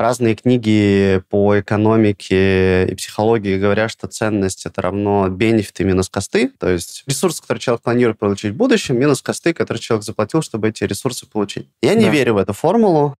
разные книги по экономике и психологии говорят, что ценность это равно бенефит минус косты, то есть ресурс, который человек планирует получить в будущем, минус косты, которые человек заплатил, чтобы эти ресурсы получить. Я не да. верю в эту формулу.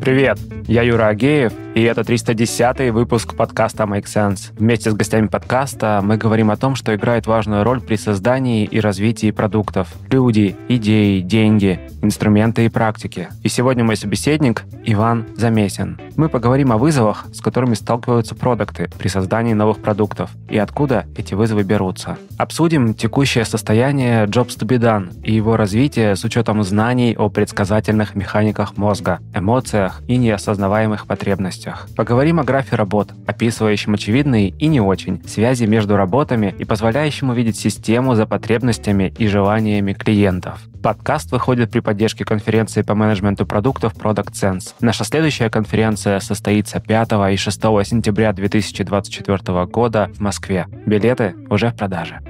Привет, я Юра Агеев, и это 310-й выпуск подкаста Make Sense. Вместе с гостями подкаста мы говорим о том, что играет важную роль при создании и развитии продуктов. Люди, идеи, деньги, инструменты и практики. И сегодня мой собеседник Иван Замесин. Мы поговорим о вызовах, с которыми сталкиваются продукты при создании новых продуктов и откуда эти вызовы берутся. Обсудим текущее состояние Jobs to be done и его развитие с учетом знаний о предсказательных механиках мозга, эмоциях и неосознаваемых потребностях областях. Поговорим о графе работ, описывающем очевидные и не очень связи между работами и позволяющем увидеть систему за потребностями и желаниями клиентов. Подкаст выходит при поддержке конференции по менеджменту продуктов Product Sense. Наша следующая конференция состоится 5 и 6 сентября 2024 года в Москве. Билеты уже в продаже.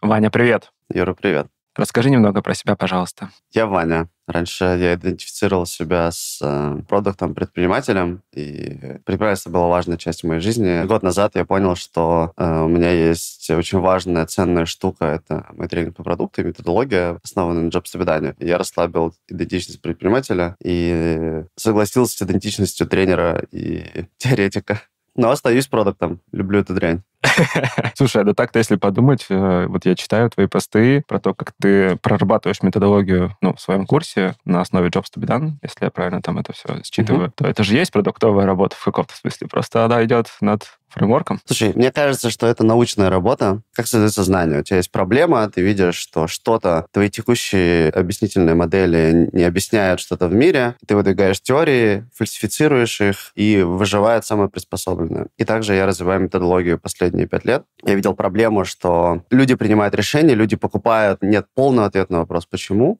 Ваня, привет. Юра, привет. Расскажи немного про себя, пожалуйста. Я Ваня, Раньше я идентифицировал себя с э, продуктом, предпринимателем, и предпринимательство было важной частью моей жизни. Год назад я понял, что э, у меня есть очень важная, ценная штука. Это мой тренинг по продукту и методология, основанная на джоб-собедании. Я расслабил идентичность предпринимателя и согласился с идентичностью тренера и теоретика. Но остаюсь продуктом. Люблю эту дрянь. Слушай, а да так-то, если подумать, э, вот я читаю твои посты про то, как ты прорабатываешь методологию ну, в своем курсе на основе Jobs to be done, если я правильно там это все считываю, mm-hmm. то это же есть продуктовая работа в каком-то смысле. Просто она идет над фреймворком. Слушай, мне кажется, что это научная работа. Как создать знание. У тебя есть проблема, ты видишь, что что-то, твои текущие объяснительные модели не объясняют что-то в мире, ты выдвигаешь теории, фальсифицируешь их, и выживает самое приспособленное. И также я развиваю методологию последовательно последние пять лет, я видел проблему, что люди принимают решения, люди покупают, нет полного ответа на вопрос, почему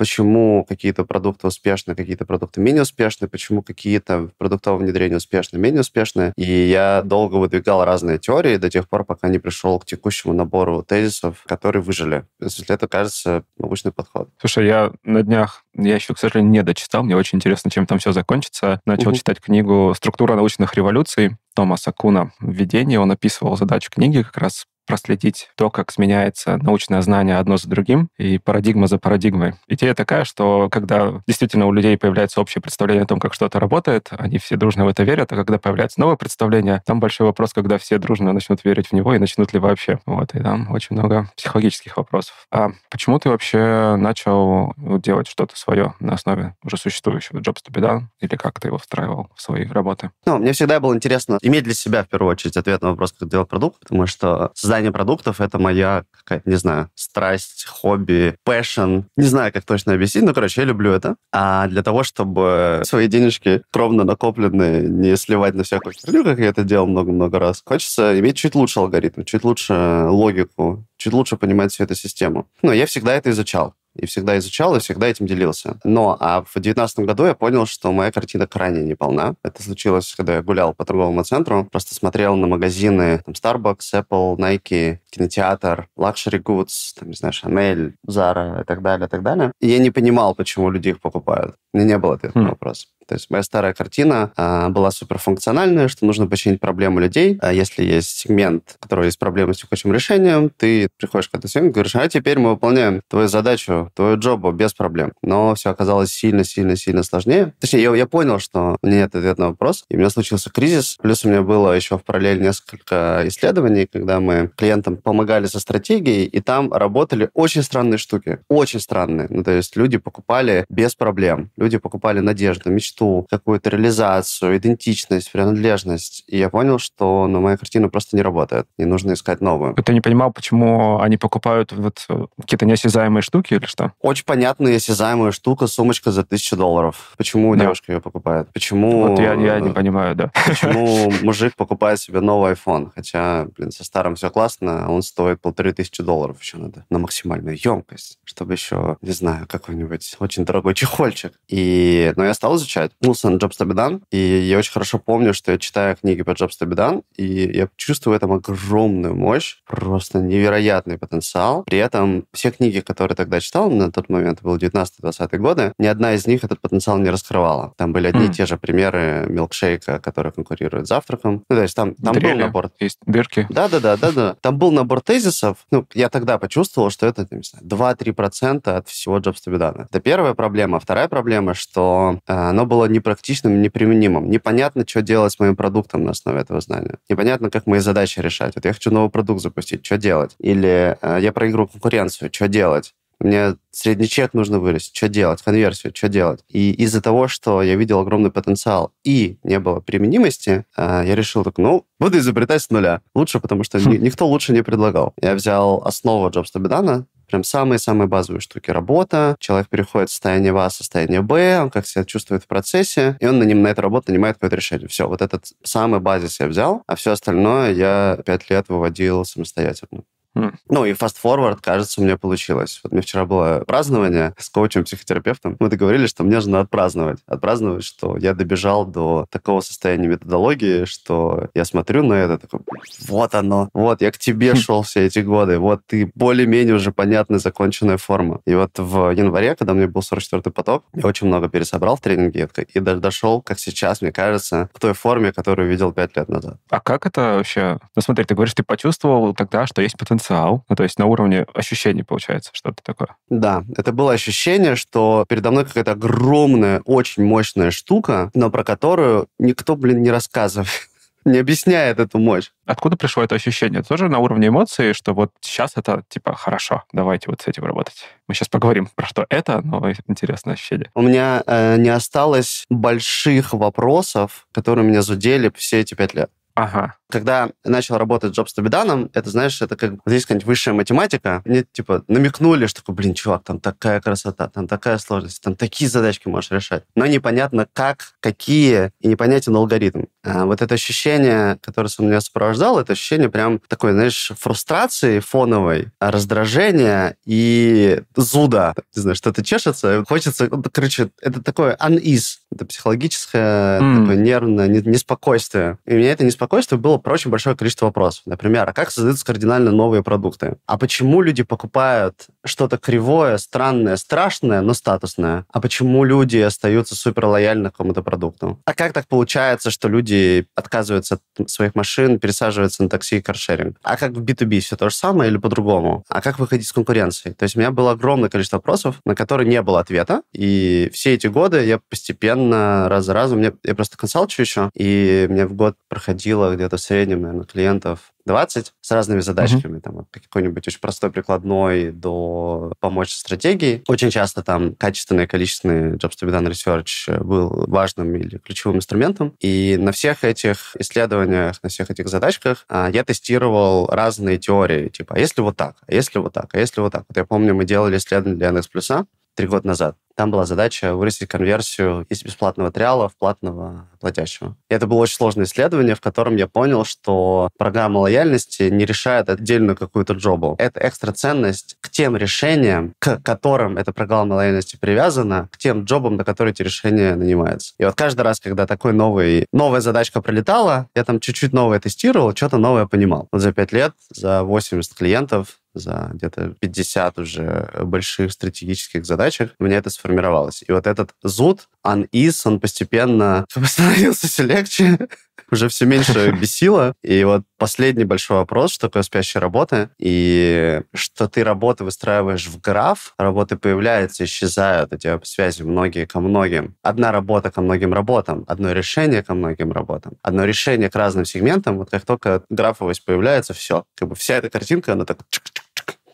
почему какие-то продукты успешны, какие-то продукты менее успешны, почему какие-то продуктовые внедрения успешны, менее успешны. И я долго выдвигал разные теории до тех пор, пока не пришел к текущему набору тезисов, которые выжили. Если это кажется научный подход. Слушай, я на днях, я еще, к сожалению, не дочитал, мне очень интересно, чем там все закончится. Начал угу. читать книгу «Структура научных революций» Томаса Куна. Введение он описывал задачу книги как раз проследить то, как сменяется научное знание одно за другим и парадигма за парадигмой. Идея такая, что когда действительно у людей появляется общее представление о том, как что-то работает, они все дружно в это верят, а когда появляется новое представление, там большой вопрос, когда все дружно начнут верить в него и начнут ли вообще. Вот, и там очень много психологических вопросов. А почему ты вообще начал делать что-то свое на основе уже существующего Jobs to be done, или как ты его встраивал в свои работы? Ну, мне всегда было интересно иметь для себя, в первую очередь, ответ на вопрос, как делать продукт, потому что создание дизайне продуктов это моя какая не знаю, страсть, хобби, passion. Не знаю, как точно объяснить, но, короче, я люблю это. А для того, чтобы свои денежки кровно накопленные не сливать на всякую херню, как я это делал много-много раз, хочется иметь чуть лучше алгоритм, чуть лучше логику, чуть лучше понимать всю эту систему. Но я всегда это изучал и всегда изучал, и всегда этим делился. Но а в девятнадцатом году я понял, что моя картина крайне неполна. Это случилось, когда я гулял по торговому центру, просто смотрел на магазины там, Starbucks, Apple, Nike, кинотеатр, Luxury Goods, там, не знаю, Chanel, Zara и так далее, и так далее. И я не понимал, почему люди их покупают. У меня не было ответа на хм. вопрос. То есть моя старая картина э, была суперфункциональная, что нужно починить проблему людей. А если есть сегмент, который которого есть проблемы с текущим решением, ты приходишь к этому сегменту и говоришь, а теперь мы выполняем твою задачу, твою джобу без проблем. Но все оказалось сильно-сильно-сильно сложнее. Точнее, я, я понял, что у меня нет ответа на вопрос. И у меня случился кризис. Плюс у меня было еще в параллель несколько исследований, когда мы клиентам помогали со стратегией, и там работали очень странные штуки. Очень странные. Ну, то есть люди покупали без проблем. Люди покупали надежду, мечту, мечту, какую-то реализацию, идентичность, принадлежность. И я понял, что ну, моя картина просто не работает, и нужно искать новую. Ты не понимал, почему они покупают вот э, какие-то неосязаемые штуки или что? Очень понятная осязаемая штука, сумочка за тысячу долларов. Почему да. девушка ее покупает? Почему... Вот я, я не понимаю, да. Почему мужик покупает себе новый iPhone? Хотя, блин, со старым все классно, а он стоит полторы тысячи долларов еще надо на максимальную емкость, чтобы еще, не знаю, какой-нибудь очень дорогой чехольчик. И... Но я стал изучать изучать. Ну, Джобс Табидан. И я очень хорошо помню, что я читаю книги по Джобс Табидан, и я чувствую в этом огромную мощь, просто невероятный потенциал. При этом все книги, которые тогда читал, на тот момент было 19-20 годы, ни одна из них этот потенциал не раскрывала. Там были одни mm. и хм. те же примеры милкшейка, который конкурирует с завтраком. Ну, то есть там, там Дрели, был набор... Есть дырки. Да-да-да-да-да. Там был набор тезисов. Ну, я тогда почувствовал, что это, не знаю, 2-3% от всего Джобс Табидана. Это первая проблема. Вторая проблема, что э, оно было непрактичным, неприменимым. Непонятно, что делать с моим продуктом на основе этого знания. Непонятно, как мои задачи решать. Вот я хочу новый продукт запустить, что делать? Или э, я проиграю конкуренцию, что делать? Мне средний чек нужно вырасти, что делать, конверсию, что делать. И из-за того, что я видел огромный потенциал и не было применимости, э, я решил так, ну, буду изобретать с нуля. Лучше, потому что хм. ни, никто лучше не предлагал. Я взял основу Джобс Бедана. Прям самые-самые базовые штуки. Работа, человек переходит в состояние А, состояние Б, он как себя чувствует в процессе, и он на, нем, на эту работу нанимает какое-то решение. Все, вот этот самый базис я взял, а все остальное я пять лет выводил самостоятельно. Ну и fast forward, кажется, у меня получилось. Вот у меня вчера было празднование с коучем-психотерапевтом. Мы договорились, что мне нужно отпраздновать. Отпраздновать, что я добежал до такого состояния методологии, что я смотрю на это, такой, вот оно, вот я к тебе хм. шел все эти годы, вот ты более-менее уже понятная законченная форма. И вот в январе, когда у меня был 44-й поток, я очень много пересобрал в тренинге и даже дошел, как сейчас, мне кажется, к той форме, которую видел 5 лет назад. А как это вообще? Ну смотри, ты говоришь, ты почувствовал тогда, что есть потенциал потенциал, ну, то есть на уровне ощущений получается что-то такое. Да, это было ощущение, что передо мной какая-то огромная, очень мощная штука, но про которую никто, блин, не рассказывает не объясняет эту мощь. Откуда пришло это ощущение? Тоже на уровне эмоций, что вот сейчас это типа хорошо, давайте вот с этим работать. Мы сейчас поговорим про что это, но интересное ощущение. У меня э, не осталось больших вопросов, которые меня зудели все эти пять лет. Ага. Когда начал работать с Джобс Тобиданом, это, знаешь, это как здесь какая-нибудь высшая математика. Мне, типа, намекнули, что такой, блин, чувак, там такая красота, там такая сложность, там такие задачки можешь решать. Но непонятно как, какие, и непонятен алгоритм. А вот это ощущение, которое со мной сопровождало, это ощущение прям такой, знаешь, фрустрации фоновой, раздражения и зуда. Не знаю, что-то чешется, хочется... Ну, короче, это такое unease, это психологическое, mm. такое нервное неспокойствие. И меня это не беспокойстве было очень большое количество вопросов. Например, а как создаются кардинально новые продукты? А почему люди покупают что-то кривое, странное, страшное, но статусное? А почему люди остаются супер лояльны к какому-то продукту? А как так получается, что люди отказываются от своих машин, пересаживаются на такси и каршеринг? А как в B2B все то же самое или по-другому? А как выходить из конкуренции? То есть у меня было огромное количество вопросов, на которые не было ответа. И все эти годы я постепенно, раз за разом, я просто консалчу еще, и мне в год проходил силах где-то в среднем, наверное, клиентов 20 с разными задачками, mm-hmm. там от какой-нибудь очень простой прикладной до помочь стратегии. Очень часто там качественный, количественный Jobs to be done research э, был важным или ключевым инструментом. И на всех этих исследованиях, на всех этих задачках а, я тестировал разные теории, типа, а если вот так, а если вот так, а если вот так. Вот я помню, мы делали исследование для NS+, три года назад. Там была задача вырастить конверсию из бесплатного триала в платного платящего. И это было очень сложное исследование, в котором я понял, что программа лояльности не решает отдельную какую-то джобу. Это экстра ценность к тем решениям, к которым эта программа лояльности привязана, к тем джобам, на которые эти решения нанимаются. И вот каждый раз, когда такой новый, новая задачка прилетала, я там чуть-чуть новое тестировал, что-то новое понимал. Вот за пять лет, за 80 клиентов за где-то 50 уже э, больших стратегических задачах, у меня это сформировалось. И вот этот зуд, он из, он постепенно становился все легче, уже все меньше бесило. И вот последний большой вопрос, что такое спящая работа, и что ты работы выстраиваешь в граф, работы появляются, исчезают, у тебя связи многие ко многим. Одна работа ко многим работам, одно решение ко многим работам, одно решение к разным сегментам. Вот как только графовость появляется, все, как бы вся эта картинка, она так чик -чик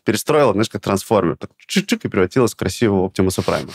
перестроила, знаешь, как трансформер. Так чик-чик и превратилась в красивого Оптимуса ну, Прайма.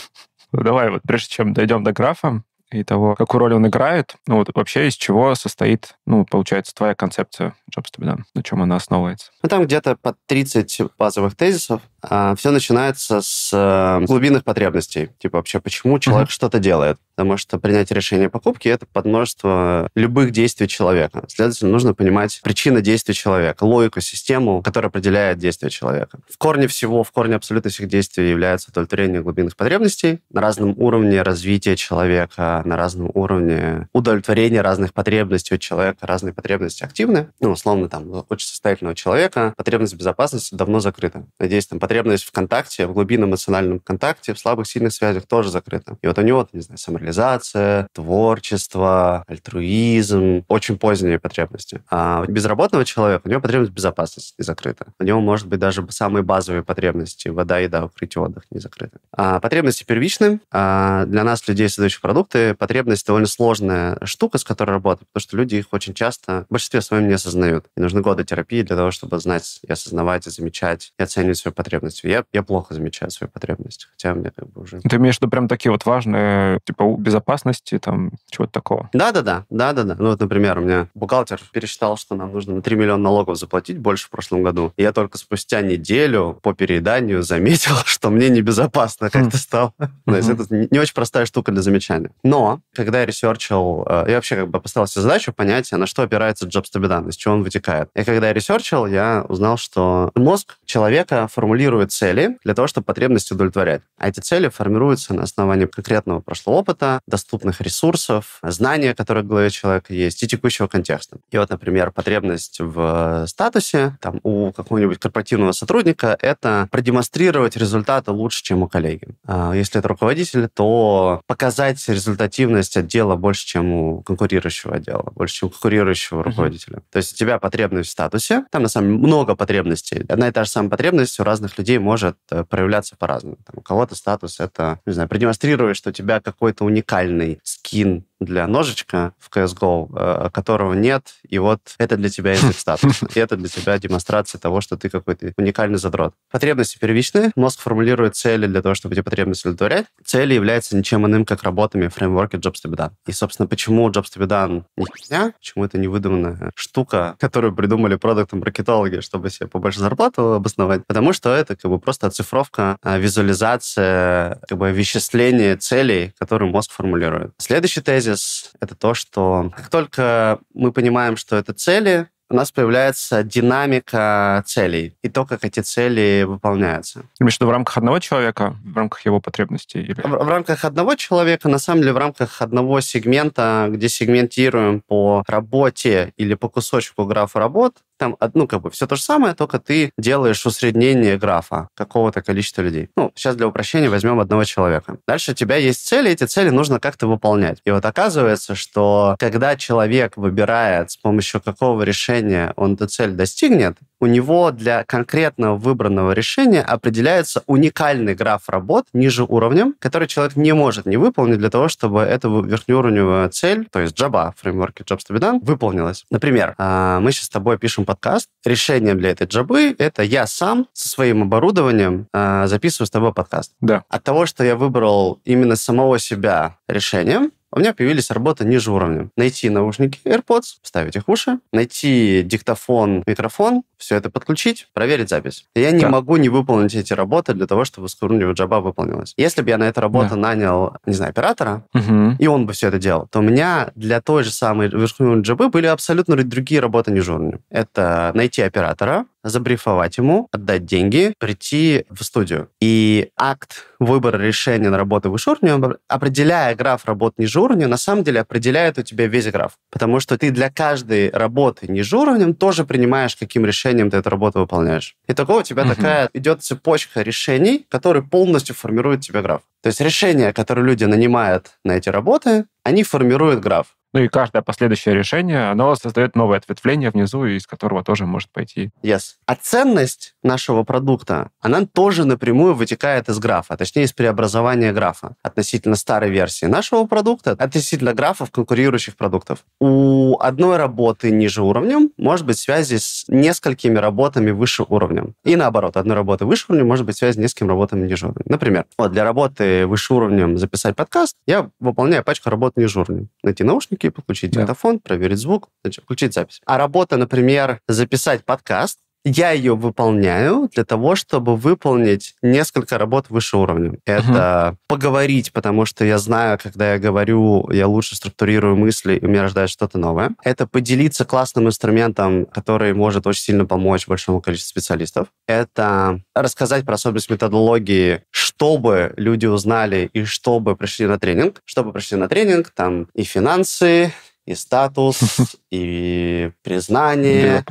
Давай вот, прежде чем дойдем до графа, и того, какую роль он играет, ну вот вообще из чего состоит, ну, получается, твоя концепция собственно, да, на чем она основывается. Ну, там где-то под 30 базовых тезисов. А, все начинается с э, глубинных потребностей. Типа вообще, почему человек uh-huh. что-то делает? Потому что принять решение покупки — это подмножество любых действий человека. Следовательно, нужно понимать причины действий человека, логику, систему, которая определяет действия человека. В корне всего, в корне абсолютно всех действий является удовлетворение глубинных потребностей на разном уровне развития человека, на разном уровне удовлетворения разных потребностей у человека. Разные потребности активны. Ну, условно, там, э, очень состоятельного человека, потребность в безопасности давно закрыта. Надеюсь, там, потребность в контакте, в глубинном эмоциональном контакте, в слабых, сильных связях тоже закрыта. И вот у него, не знаю, самореализация, творчество, альтруизм, очень поздние потребности. А у безработного человека, у него потребность в безопасности не закрыта. У него, может быть, даже самые базовые потребности, вода, еда, укрытие, отдых не закрыты. А потребности первичны. А для нас, людей, создающих продукты, потребность довольно сложная штука, с которой работать, потому что люди их очень часто в большинстве своем не осознают осознают. И нужны годы терапии для того, чтобы знать и осознавать, и замечать, и оценивать свои потребности. Я, я плохо замечаю свои потребности, хотя мне как бы уже... Ты имеешь в виду прям такие вот важные, типа безопасности, там, чего-то такого? Да-да-да, да-да-да. Ну вот, например, у меня бухгалтер пересчитал, что нам нужно на 3 миллиона налогов заплатить больше в прошлом году. И я только спустя неделю по перееданию заметил, что мне небезопасно хм. как-то стало. То это не очень простая штука для замечания. Но, когда я ресерчил, э, я вообще как бы поставил себе задачу понять, на что опирается Джобс Табидан, из чего он вытекает. И когда я ресерчил, я узнал, что мозг человека формулирует цели для того, чтобы потребности удовлетворять. А эти цели формируются на основании конкретного прошлого опыта, доступных ресурсов, знания, которые в голове человека есть, и текущего контекста. И вот, например, потребность в статусе там, у какого-нибудь корпоративного сотрудника — это продемонстрировать результаты лучше, чем у коллеги. А если это руководитель, то показать результативность отдела больше, чем у конкурирующего отдела, больше, чем у конкурирующего uh-huh. руководителя. То есть тебя потребность в статусе, там на самом деле много потребностей. Одна и та же самая потребность у разных людей может э, проявляться по-разному. Там, у кого-то статус — это, не знаю, продемонстрирует что у тебя какой-то уникальный скин для ножичка в CSGO, э, которого нет, и вот это для тебя статус, И это для тебя демонстрация того, что ты какой-то уникальный задрот. Потребности первичные. Мозг формулирует цели для того, чтобы эти потребности удовлетворять. Цели являются ничем иным, как работами в фреймворке Jobs to be done. И, собственно, почему Jobs to be done не херня, почему это не выдуманная штука, которую придумали продуктом маркетологи, чтобы себе побольше зарплату обосновать. Потому что это как бы просто оцифровка, а, визуализация, как бы вычисление целей, которые мозг формулирует. Следующий тезис тезис — это то, что как только мы понимаем, что это цели, у нас появляется динамика целей и то, как эти цели выполняются. Имеешь в виду в рамках одного человека, в рамках его потребностей? Или... В, в рамках одного человека, на самом деле в рамках одного сегмента, где сегментируем по работе или по кусочку графа работ, там, а, ну, как бы все то же самое, только ты делаешь усреднение графа какого-то количества людей. Ну, сейчас для упрощения возьмем одного человека. Дальше у тебя есть цели, эти цели нужно как-то выполнять. И вот оказывается, что когда человек выбирает, с помощью какого решения он эту цель достигнет, у него для конкретного выбранного решения определяется уникальный граф работ ниже уровнем, который человек не может не выполнить для того, чтобы эту верхнеуровневую цель, то есть джаба в фреймворке Jobs to be done, выполнилась. Например, а, мы сейчас с тобой пишем подкаст. Решением для этой джабы это я сам со своим оборудованием э, записываю с тобой подкаст. Да. От того, что я выбрал именно самого себя решением, у меня появились работы ниже уровня. Найти наушники AirPods, вставить их в уши, найти диктофон, микрофон, все это подключить, проверить запись. я не да. могу не выполнить эти работы для того, чтобы скрунливая джаба выполнилась. Если бы я на эту работу да. нанял, не знаю, оператора, угу. и он бы все это делал, то у меня для той же самой верхней джабы были абсолютно другие работы ниже уровня. Это найти оператора, забрифовать ему, отдать деньги, прийти в студию. И акт выбора решения на работу в Ишурне, определяя граф работ нижурни, на самом деле определяет у тебя весь граф. Потому что ты для каждой работы нижурнем тоже принимаешь, каким решением ты эту работу выполняешь. И такого у тебя угу. такая идет цепочка решений, которые полностью формируют тебе граф. То есть решения, которые люди нанимают на эти работы, они формируют граф. Ну и каждое последующее решение, оно создает новое ответвление внизу, из которого тоже может пойти. Yes. А ценность нашего продукта, она тоже напрямую вытекает из графа, точнее из преобразования графа относительно старой версии нашего продукта, относительно графов конкурирующих продуктов. У одной работы ниже уровнем может быть связи с несколькими работами выше уровнем. И наоборот, одной работы выше уровнем может быть связь с несколькими работами ниже уровнем. Например, вот для работы выше уровнем записать подкаст, я выполняю пачку работ ниже уровнем. Найти наушники, наушники, подключить да. диктофон, проверить звук, включить запись. А работа, например, записать подкаст, я ее выполняю для того, чтобы выполнить несколько работ выше уровня. Это угу. поговорить, потому что я знаю, когда я говорю, я лучше структурирую мысли, и у меня рождается что-то новое. Это поделиться классным инструментом, который может очень сильно помочь большому количеству специалистов. Это рассказать про особенность методологии, чтобы люди узнали и чтобы пришли на тренинг. Чтобы пришли на тренинг, там и финансы, и статус, и признание,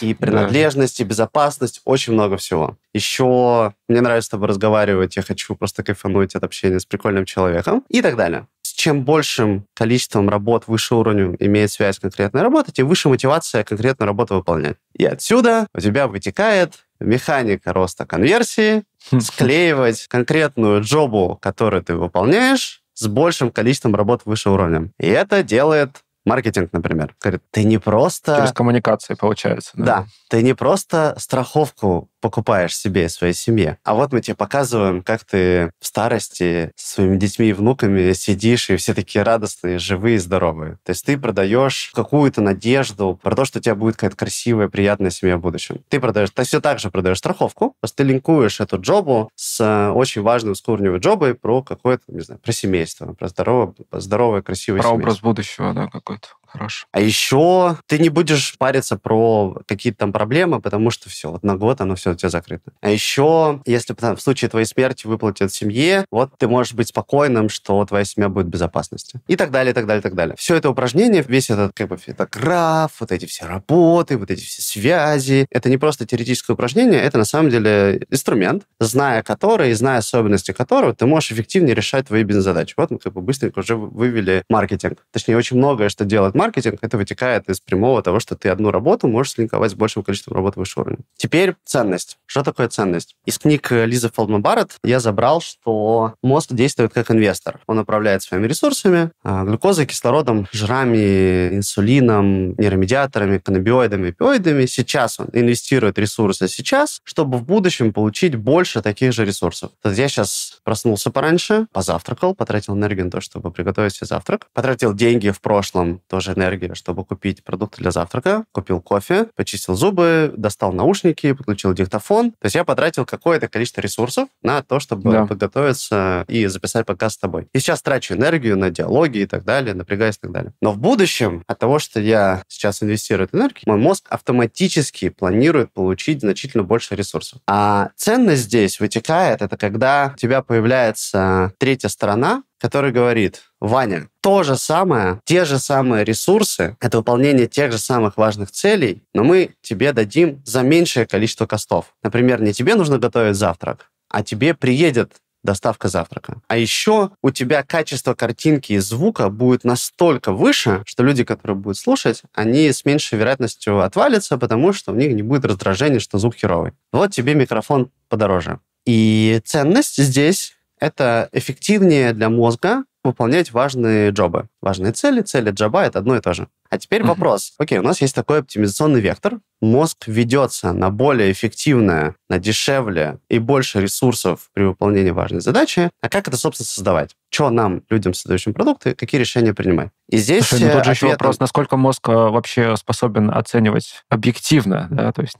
и принадлежность, да. и безопасность, очень много всего. Еще мне нравится с тобой разговаривать, я хочу просто кайфануть от общения с прикольным человеком и так далее. С чем большим количеством работ выше уровнем имеет связь конкретная работа, тем выше мотивация конкретную работу выполнять. И отсюда у тебя вытекает механика роста конверсии, хм. склеивать конкретную джобу, которую ты выполняешь, с большим количеством работ выше уровнем. И это делает Маркетинг, например, говорит, ты не просто... Через коммуникации, получается. Да, да ты не просто страховку покупаешь себе и своей семье. А вот мы тебе показываем, как ты в старости с своими детьми и внуками сидишь, и все такие радостные, живые, здоровые. То есть ты продаешь какую-то надежду про то, что у тебя будет какая-то красивая, приятная семья в будущем. Ты продаешь, ты все так же продаешь страховку, просто ты линкуешь эту джобу с э, очень важным скурневой джобой про какое-то, не знаю, про семейство, про здоровое, здоровое красивое про семейство. Про образ будущего, да, какой-то. Хорош. А еще ты не будешь париться про какие-то там проблемы, потому что все, вот на год оно все у тебя закрыто. А еще, если там, в случае твоей смерти выплатят семье, вот ты можешь быть спокойным, что твоя семья будет в безопасности. И так далее, и так далее, и так далее. Все это упражнение, весь этот как бы фитограф, вот эти все работы, вот эти все связи, это не просто теоретическое упражнение, это на самом деле инструмент, зная который, зная особенности которого, ты можешь эффективнее решать твои бизнес-задачи. Вот мы как бы быстренько уже вывели маркетинг. Точнее, очень многое, что делает маркетинг, маркетинг, это вытекает из прямого того, что ты одну работу можешь слинковать с большим количеством работ выше уровня. Теперь ценность. Что такое ценность? Из книг э, Лизы Фолдман Барретт я забрал, что мозг действует как инвестор. Он управляет своими ресурсами, э, глюкозой, кислородом, жирами, инсулином, нейромедиаторами, каннабиоидами эпиоидами Сейчас он инвестирует ресурсы сейчас, чтобы в будущем получить больше таких же ресурсов. То есть я сейчас проснулся пораньше, позавтракал, потратил энергию на то, чтобы приготовить себе завтрак, потратил деньги в прошлом тоже энергия, чтобы купить продукты для завтрака, купил кофе, почистил зубы, достал наушники, подключил диктофон. То есть я потратил какое-то количество ресурсов на то, чтобы да. подготовиться и записать подкаст с тобой. И сейчас трачу энергию на диалоги и так далее, напрягаюсь и так далее. Но в будущем от того, что я сейчас инвестирую энергию, мой мозг автоматически планирует получить значительно больше ресурсов. А ценность здесь вытекает, это когда у тебя появляется третья сторона, который говорит, Ваня, то же самое, те же самые ресурсы, это выполнение тех же самых важных целей, но мы тебе дадим за меньшее количество костов. Например, не тебе нужно готовить завтрак, а тебе приедет доставка завтрака. А еще у тебя качество картинки и звука будет настолько выше, что люди, которые будут слушать, они с меньшей вероятностью отвалятся, потому что у них не будет раздражения, что звук херовый. Вот тебе микрофон подороже. И ценность здесь это эффективнее для мозга выполнять важные джобы важные цели, цели джаба — это одно и то же. А теперь mm-hmm. вопрос. Окей, у нас есть такой оптимизационный вектор. Мозг ведется на более эффективное, на дешевле и больше ресурсов при выполнении важной задачи. А как это, собственно, создавать? Что нам, людям, создающим продукты, какие решения принимать? И здесь Слушай, ну, тут же э, ответом... еще вопрос, насколько мозг э, вообще способен оценивать объективно, да, то есть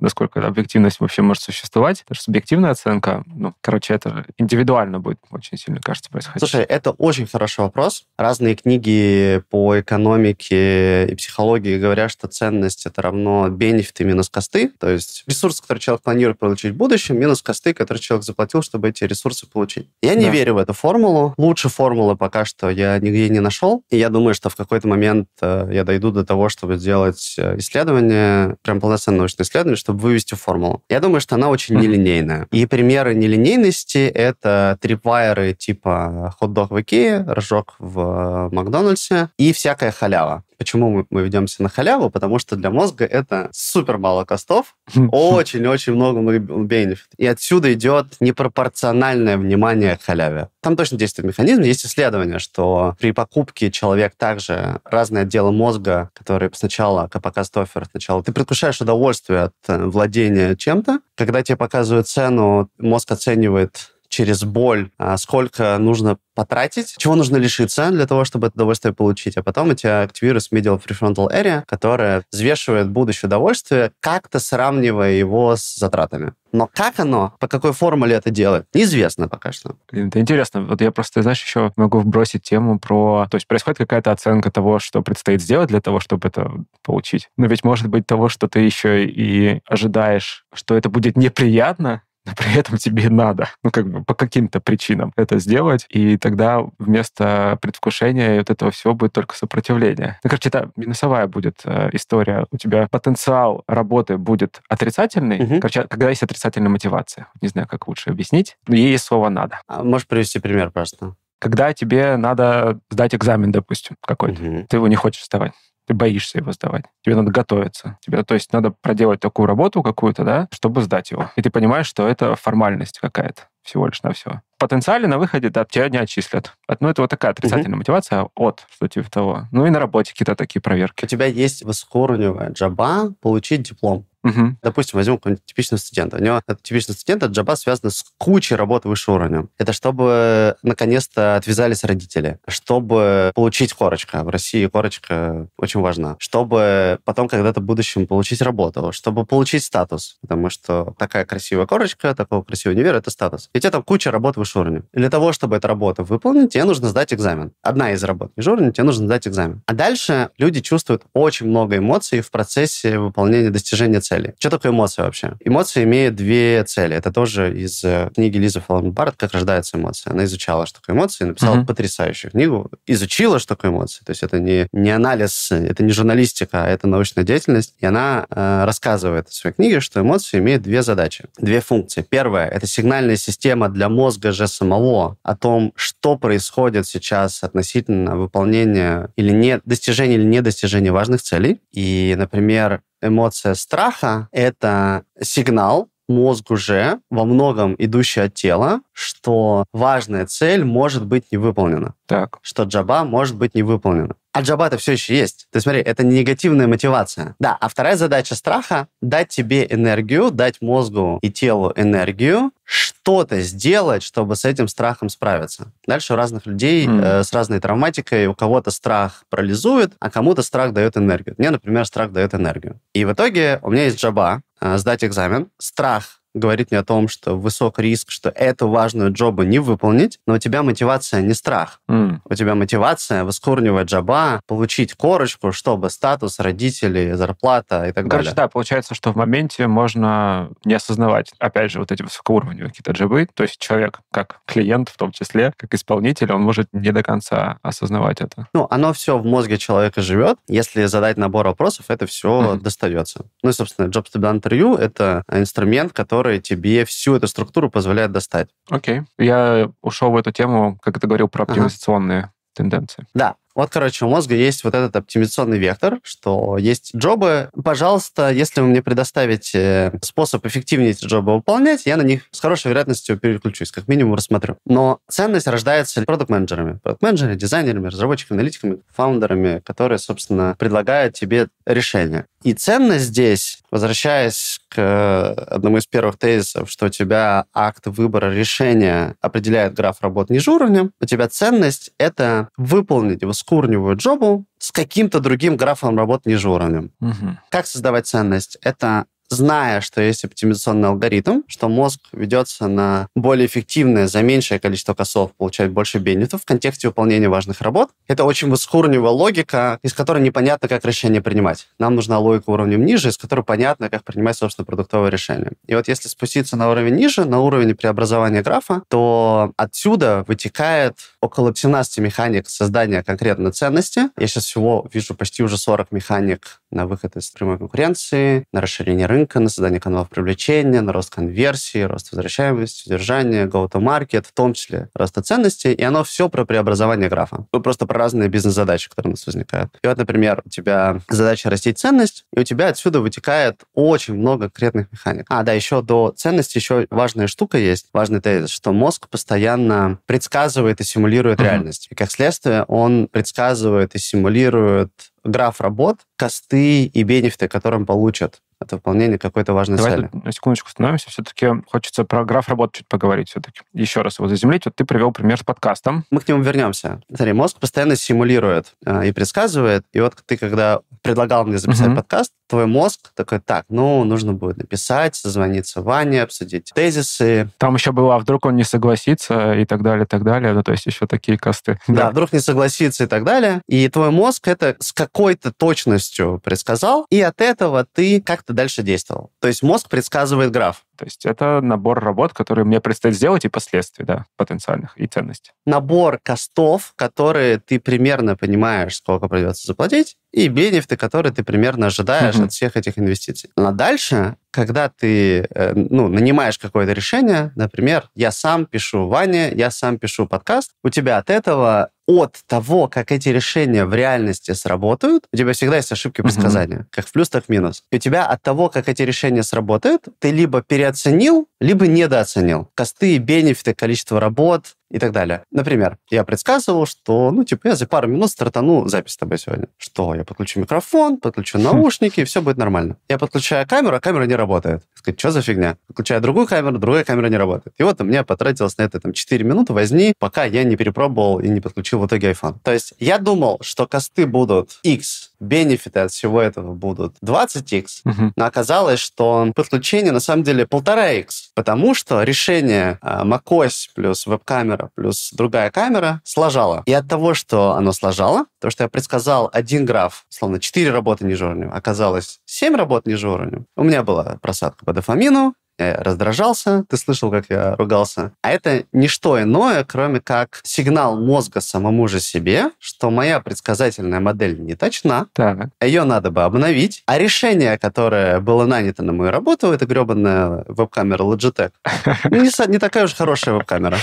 насколько объективность вообще может существовать, потому что субъективная оценка, ну, короче, это индивидуально будет очень сильно, кажется, происходить. Слушай, это очень хороший вопрос. Разные книги по экономике и психологии говорят, что ценность это равно бенефиты минус косты, то есть ресурсы, которые человек планирует получить в будущем, минус косты, которые человек заплатил, чтобы эти ресурсы получить. Я не да. верю в эту формулу. Лучше формулы пока что я нигде не нашел. И я думаю, что в какой-то момент э, я дойду до того, чтобы сделать э, исследование, прям полноценное научное исследование, чтобы вывести формулу. Я думаю, что она очень нелинейная. И примеры нелинейности — это трипвайеры типа хот-дог в Икее, рожок в э, Макдональдсе и всякая халява. Почему мы, мы ведемся на халяву? Потому что для мозга это супер мало костов, очень-очень много бенефит. И отсюда идет непропорциональное внимание к халяве. Там точно действует механизм. Есть исследование, что при покупке человек также разные отделы мозга, которые сначала, как показ офер, сначала ты предвкушаешь удовольствие от э, владения чем-то. Когда тебе показывают цену, мозг оценивает через боль, а, сколько нужно потратить, чего нужно лишиться для того, чтобы это удовольствие получить. А потом у тебя активируется medial prefrontal area, которая взвешивает будущее удовольствие, как-то сравнивая его с затратами. Но как оно, по какой формуле это делает, неизвестно пока что. Это интересно. Вот я просто, знаешь, еще могу вбросить тему про... То есть происходит какая-то оценка того, что предстоит сделать для того, чтобы это получить. Но ведь может быть того, что ты еще и ожидаешь, что это будет неприятно, но при этом тебе надо, ну, как бы по каким-то причинам это сделать, и тогда вместо предвкушения и вот этого всего будет только сопротивление. Ну, короче, это минусовая будет э, история. У тебя потенциал работы будет отрицательный, угу. короче, а когда есть отрицательная мотивация. Не знаю, как лучше объяснить, но ей слово «надо». А можешь привести пример просто? Когда тебе надо сдать экзамен, допустим, какой-то, угу. ты его не хочешь сдавать ты боишься его сдавать. Тебе надо готовиться. Тебе, то есть надо проделать такую работу какую-то, да, чтобы сдать его. И ты понимаешь, что это формальность какая-то всего лишь на все. Потенциально на выходе, да, тебя не отчислят. Ну, это вот такая отрицательная угу. мотивация от, что типа того. Ну, и на работе какие-то такие проверки. У тебя есть высокоуровневая джаба получить диплом. Угу. Допустим, возьмем какого-нибудь типичного студента. У него типичный студент от джаба связано с кучей работы выше уровня. Это чтобы наконец-то отвязались родители, чтобы получить корочка. В России корочка очень важна. Чтобы потом когда-то в будущем получить работу, чтобы получить статус. Потому что такая красивая корочка, такого красивого универа, это статус. И у тебя там куча работ выше уровня. И для того, чтобы эту работу выполнить, тебе нужно сдать экзамен. Одна из работ ниже уровня, тебе нужно сдать экзамен. А дальше люди чувствуют очень много эмоций в процессе выполнения достижения цели цели. Что такое эмоция вообще? Эмоция имеет две цели. Это тоже из э, книги Лизы Фолленбард «Как рождается эмоция». Она изучала, что такое эмоции, написала uh потрясающую книгу, изучила, что такое эмоции. То есть это не, не анализ, это не журналистика, а это научная деятельность. И она э, рассказывает в своей книге, что эмоции имеют две задачи, две функции. Первая – это сигнальная система для мозга же самого о том, что происходит сейчас относительно выполнения или не достижения или недостижения важных целей. И, например, эмоция страха – это сигнал мозг уже во многом идущий от тела, что важная цель может быть не выполнена. Так. Что джаба может быть не выполнена а джаба-то все еще есть. Ты смотри, это негативная мотивация. Да, а вторая задача страха — дать тебе энергию, дать мозгу и телу энергию, что-то сделать, чтобы с этим страхом справиться. Дальше у разных людей mm. э, с разной травматикой у кого-то страх парализует, а кому-то страх дает энергию. Мне, например, страх дает энергию. И в итоге у меня есть джаба, э, сдать экзамен, страх говорит мне о том, что высок риск, что эту важную джобу не выполнить, но у тебя мотивация не страх. Mm. У тебя мотивация воскурнивая джоба, получить корочку, чтобы статус, родители, зарплата и так ну, далее. Короче, да, получается, что в моменте можно не осознавать, опять же, вот эти высокоуровневые какие-то джобы. То есть человек, как клиент в том числе, как исполнитель, он может не до конца осознавать это. Ну, оно все в мозге человека живет. Если задать набор вопросов, это все mm-hmm. достается. Ну и, собственно, Jobs to be интервью — это инструмент, который которые тебе всю эту структуру позволяют достать. Окей. Okay. Я ушел в эту тему, как ты говорил, про оптимизационные ага. тенденции. Да. Вот, короче, у мозга есть вот этот оптимизационный вектор, что есть джобы. Пожалуйста, если вы мне предоставите э, способ эффективнее эти джобы выполнять, я на них с хорошей вероятностью переключусь, как минимум рассмотрю. Но ценность рождается продукт-менеджерами. продукт менеджерами дизайнерами, разработчиками, аналитиками, фаундерами, которые, собственно, предлагают тебе решение. И ценность здесь Возвращаясь к э, одному из первых тезисов, что у тебя акт выбора решения определяет граф работ ниже уровня, у тебя ценность — это выполнить воскурневую джобу с каким-то другим графом работ ниже уровня. Угу. Как создавать ценность? Это зная, что есть оптимизационный алгоритм, что мозг ведется на более эффективное, за меньшее количество косов получает больше бенефитов в контексте выполнения важных работ. Это очень высокоуровневая логика, из которой непонятно, как решение принимать. Нам нужна логика уровнем ниже, из которой понятно, как принимать, собственно, продуктовое решение. И вот если спуститься на уровень ниже, на уровень преобразования графа, то отсюда вытекает около 17 механик создания конкретной ценности. Я сейчас всего вижу почти уже 40 механик на выход из прямой конкуренции, на расширение рынка, рынка, на создание каналов привлечения, на рост конверсии, рост возвращаемости, удержания, go-to-market, в том числе рост ценностей, и оно все про преобразование графа. Ну, просто про разные бизнес-задачи, которые у нас возникают. И вот, например, у тебя задача растить ценность, и у тебя отсюда вытекает очень много конкретных механик. А, да, еще до ценности еще важная штука есть, важный тезис, что мозг постоянно предсказывает и симулирует uh-huh. реальность. И как следствие, он предсказывает и симулирует граф работ, косты и бенефиты, которые он получит от выполнения какой-то важной Давай цели. Давай на секундочку остановимся. Все-таки хочется про граф работы чуть поговорить все-таки. Еще раз его заземлить. Вот ты привел пример с подкастом. Мы к нему вернемся. Смотри, мозг постоянно симулирует э, и предсказывает. И вот ты, когда предлагал мне записать угу. подкаст, твой мозг такой, так, ну, нужно будет написать, созвониться Ване, обсудить тезисы. Там еще было, а вдруг он не согласится и так далее, и так далее. Ну, то есть еще такие косты. Да, да, вдруг не согласится и так далее. И твой мозг это с какой-то точностью предсказал, и от этого ты как-то дальше действовал. То есть мозг предсказывает граф. То есть это набор работ, которые мне предстоит сделать, и последствий, да, потенциальных, и ценностей. Набор костов, которые ты примерно понимаешь, сколько придется заплатить, и бенефиты, которые ты примерно ожидаешь mm от всех этих инвестиций. А дальше, когда ты э, ну, нанимаешь какое-то решение, например, я сам пишу Ване, я сам пишу подкаст, у тебя от этого от того, как эти решения в реальности сработают, у тебя всегда есть ошибки предсказания, угу. как в плюс, так в минус. И у тебя от того, как эти решения сработают, ты либо переоценил, либо недооценил. Косты, бенефиты, количество работ, и так далее. Например, я предсказывал, что, ну, типа, я за пару минут стартану запись с тобой сегодня. Что, я подключу микрофон, подключу хм. наушники, все будет нормально. Я подключаю камеру, а камера не работает. сказать, что за фигня? Подключаю другую камеру, другая камера не работает. И вот у меня потратилось на это там 4 минуты возни, пока я не перепробовал и не подключил в итоге iPhone. То есть я думал, что косты будут X бенефиты от всего этого будут 20x, но оказалось, что подключение на самом деле 1,5x, потому что решение а, macOS плюс веб-камера плюс другая камера сложало. И от того, что оно сложало, то, что я предсказал один граф, словно 4 работы ниже уровня, оказалось 7 работ ниже уровня. У меня была просадка по дофамину, Э, раздражался, ты слышал, как я ругался. А это не что иное, кроме как сигнал мозга самому же себе, что моя предсказательная модель не точна, так. ее надо бы обновить, а решение, которое было нанято на мою работу, это гребанная веб-камера Logitech. Не, не такая уж хорошая веб-камера.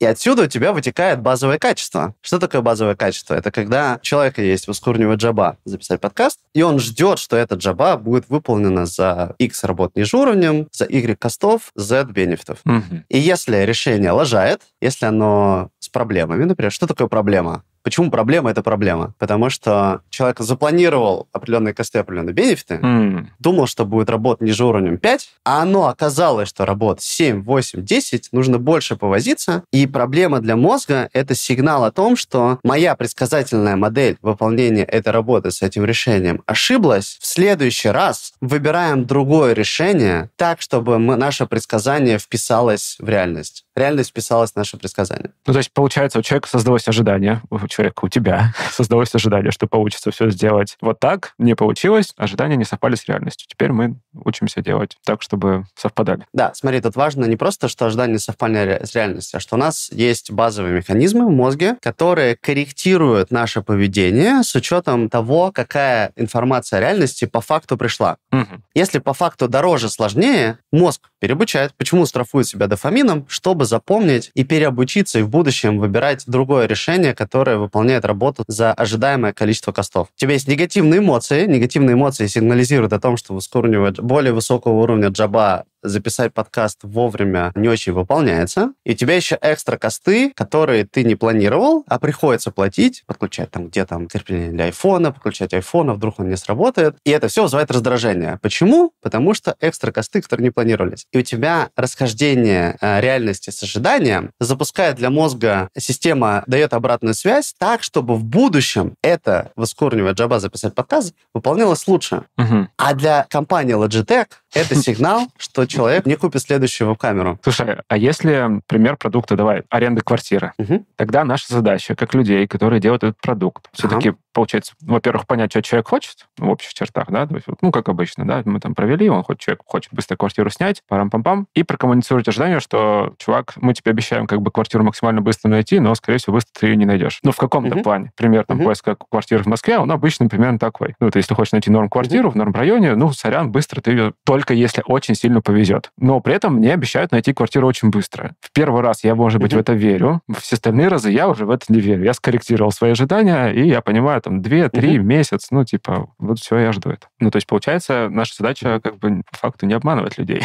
И отсюда у тебя вытекает базовое качество. Что такое базовое качество? Это когда у человека есть ускорнего джаба записать подкаст, и он ждет, что эта джаба будет выполнена за X работ ниже уровнем, за Y костов, Z бенефитов. Угу. И если решение лажает, если оно с проблемами, например, что такое проблема? Почему проблема – это проблема? Потому что человек запланировал определенные косты, определенные бенефиты, mm. думал, что будет работа ниже уровнем 5, а оно оказалось, что работа 7, 8, 10, нужно больше повозиться. И проблема для мозга – это сигнал о том, что моя предсказательная модель выполнения этой работы с этим решением ошиблась. В следующий раз выбираем другое решение так, чтобы мы, наше предсказание вписалось в реальность. Реальность вписалась в наше предсказание. Ну, то есть, получается, у человека создалось ожидание, человека, у тебя создалось ожидание, что получится все сделать вот так, не получилось, ожидания не совпали с реальностью. Теперь мы учимся делать так, чтобы совпадали. Да, смотри, тут важно не просто, что ожидания совпали с реальностью, а что у нас есть базовые механизмы в мозге, которые корректируют наше поведение с учетом того, какая информация о реальности по факту пришла. Угу. Если по факту дороже, сложнее, мозг переобучает. Почему страфует себя дофамином? Чтобы запомнить и переобучиться и в будущем выбирать другое решение, которое выполняет работу за ожидаемое количество костов. У тебя есть негативные эмоции. Негативные эмоции сигнализируют о том, что с уровня более высокого уровня джаба записать подкаст вовремя не очень выполняется. И у тебя еще экстра косты, которые ты не планировал, а приходится платить, подключать там где там крепление для айфона, подключать айфона, вдруг он не сработает. И это все вызывает раздражение. Почему? Потому что экстра косты, которые не планировались. И у тебя расхождение э, реальности с ожиданием запускает для мозга система, дает обратную связь так, чтобы в будущем это, воскорнивая джаба записать подкаст, выполнялось лучше. Угу. А для компании Logitech это сигнал, что человек не купит следующую камеру. Слушай, а если пример продукта, давай, аренда квартиры, угу. тогда наша задача, как людей, которые делают этот продукт, все-таки ага получается, во-первых, понять, что человек хочет ну, в общих чертах, да, ну, как обычно, да, мы там провели, он хочет, человек хочет быстро квартиру снять, парам-пам-пам, и прокоммуницировать ожидание, что, чувак, мы тебе обещаем как бы квартиру максимально быстро найти, но, скорее всего, быстро ты ее не найдешь. Ну, в каком-то uh-huh. плане. Пример там uh-huh. поиска квартиры в Москве, он обычно примерно такой. Ну, ты если хочешь найти норм квартиру uh-huh. в норм районе, ну, сорян, быстро ты ее, только если очень сильно повезет. Но при этом мне обещают найти квартиру очень быстро. В первый раз я, может быть, uh-huh. в это верю, все остальные разы я уже в это не верю. Я скорректировал свои ожидания, и я понимаю, там 2-3 угу. месяц, ну, типа, вот все, я жду это. Ну, то есть, получается, наша задача, как бы, по факту, не обманывать людей.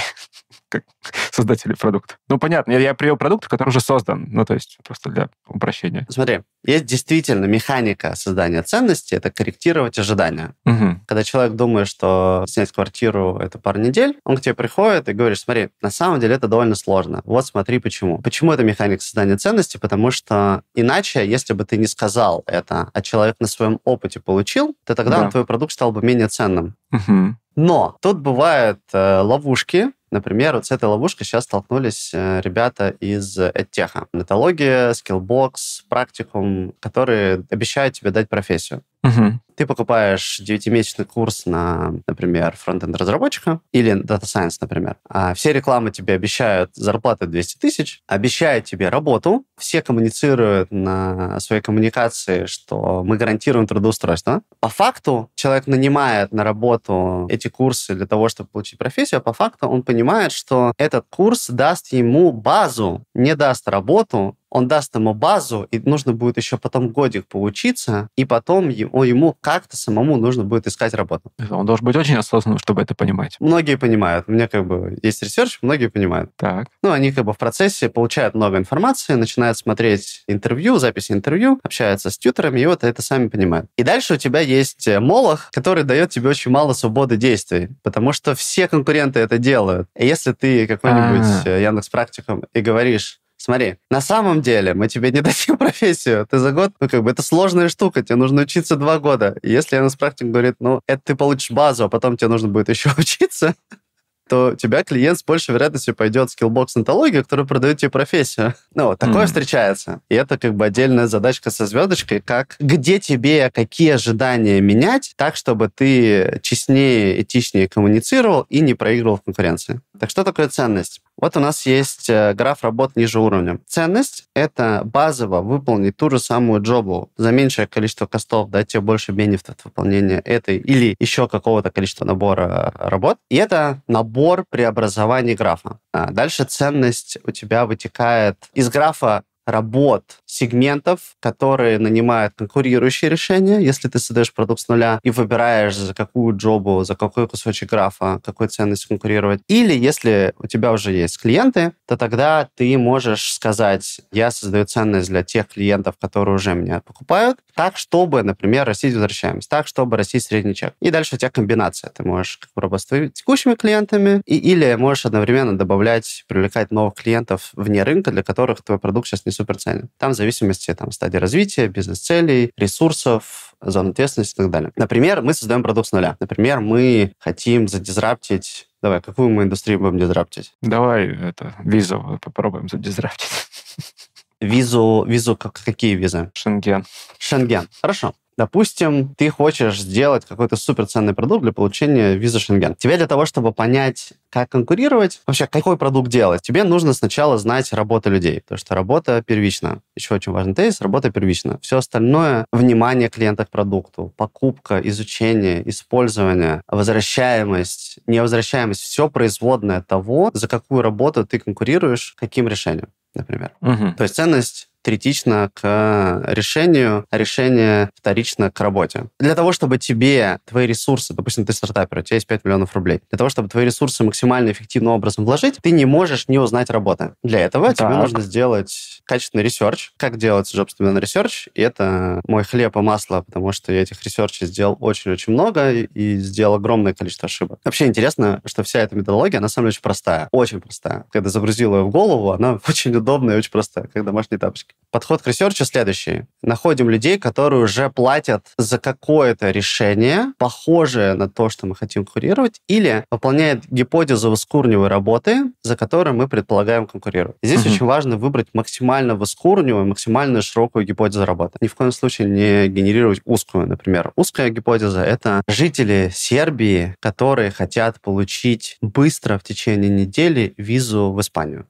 создателей продукта. Ну, понятно, я, я привел продукт, который уже создан, ну, то есть просто для упрощения. Смотри, есть действительно механика создания ценности, это корректировать ожидания. Угу. Когда человек думает, что снять квартиру — это пару недель, он к тебе приходит и говорит, смотри, на самом деле это довольно сложно. Вот смотри, почему. Почему это механика создания ценности? Потому что иначе, если бы ты не сказал это, а человек на своем опыте получил, то тогда да. твой продукт стал бы менее ценным. Угу. Но тут бывают э, ловушки, Например, вот с этой ловушкой сейчас столкнулись э, ребята из EdTech. Э, Металлогия, Скиллбокс, практикум, которые обещают тебе дать профессию. Ты покупаешь 9-месячный курс на, например, фронтенд разработчика или Data Science, например. А все рекламы тебе обещают зарплаты 200 тысяч, обещают тебе работу. Все коммуницируют на своей коммуникации, что мы гарантируем трудоустройство. По факту человек нанимает на работу эти курсы для того, чтобы получить профессию, а по факту он понимает, что этот курс даст ему базу, не даст работу, он даст ему базу, и нужно будет еще потом годик поучиться, и потом его, ему как-то самому нужно будет искать работу. Он должен быть очень осознанным, чтобы это понимать. Многие понимают. У меня как бы есть ресерч, многие понимают. Так. Ну, они как бы в процессе получают много информации, начинают смотреть интервью, записи интервью, общаются с тьютерами, и вот это сами понимают. И дальше у тебя есть э, молох, который дает тебе очень мало свободы действий, потому что все конкуренты это делают. И если ты какой-нибудь а. э, Яндекс практиком и говоришь, Смотри, на самом деле мы тебе не дадим профессию. Ты за год, ну как бы это сложная штука, тебе нужно учиться два года. И если она с практик говорит, ну это ты получишь базу, а потом тебе нужно будет еще учиться, то у тебя клиент с большей вероятностью пойдет в скиллбокс-онтологию, которая продает тебе профессию. Ну, вот такое mm-hmm. встречается. И это как бы отдельная задачка со звездочкой, как где тебе какие ожидания менять так, чтобы ты честнее, этичнее коммуницировал и не проигрывал в конкуренции. Так что такое ценность? Вот у нас есть э, граф работ ниже уровня. Ценность — это базово выполнить ту же самую джобу за меньшее количество костов, дать тебе больше бенефитов от выполнения этой или еще какого-то количества набора э, работ. И это набор преобразований графа. А дальше ценность у тебя вытекает из графа работ, сегментов, которые нанимают конкурирующие решения. Если ты создаешь продукт с нуля и выбираешь, за какую джобу, за какой кусочек графа, какой ценность конкурировать. Или если у тебя уже есть клиенты, то тогда ты можешь сказать, я создаю ценность для тех клиентов, которые уже меня покупают, так, чтобы, например, растить возвращаемость, так, чтобы растить средний чек. И дальше у тебя комбинация. Ты можешь как бы работать с текущими клиентами и, или можешь одновременно добавлять, привлекать новых клиентов вне рынка, для которых твой продукт сейчас не суперценен. Там в зависимости там, стадии развития, бизнес-целей, ресурсов, зон ответственности и так далее. Например, мы создаем продукт с нуля. Например, мы хотим задизраптить Давай, какую мы индустрию будем дизраптить? Давай это, визу попробуем задизраптить. Визу, визу, как, какие визы? Шенген. Шенген, хорошо. Допустим, ты хочешь сделать какой-то суперценный продукт для получения визы Шенген. Тебе для того, чтобы понять, как конкурировать, вообще какой продукт делать, тебе нужно сначала знать работу людей, потому что работа первична. Еще очень важный тезис, работа первична. Все остальное, внимание клиента к продукту, покупка, изучение, использование, возвращаемость, невозвращаемость, все производное того, за какую работу ты конкурируешь, каким решением, например. Угу. То есть ценность третично к решению, а решение вторично к работе. Для того, чтобы тебе твои ресурсы, допустим, ты стартапер, у тебя есть 5 миллионов рублей, для того, чтобы твои ресурсы максимально эффективным образом вложить, ты не можешь не узнать работы. Для этого так. тебе нужно сделать качественный ресерч. Как делать делается на ресерч? это мой хлеб и масло, потому что я этих ресерчей сделал очень-очень много и сделал огромное количество ошибок. Вообще интересно, что вся эта методология, она, на самом деле, очень простая. Очень простая. Когда загрузил ее в голову, она очень удобная и очень простая, как домашние тапочки. Подход к ресерчу следующий. Находим людей, которые уже платят за какое-то решение, похожее на то, что мы хотим курировать, или выполняет гипотезу воскурневой работы, за которую мы предполагаем конкурировать. Здесь угу. очень важно выбрать максимально воскурневую, максимально широкую гипотезу работы. Ни в коем случае не генерировать узкую, например. Узкая гипотеза — это жители Сербии, которые хотят получить быстро в течение недели визу в Испанию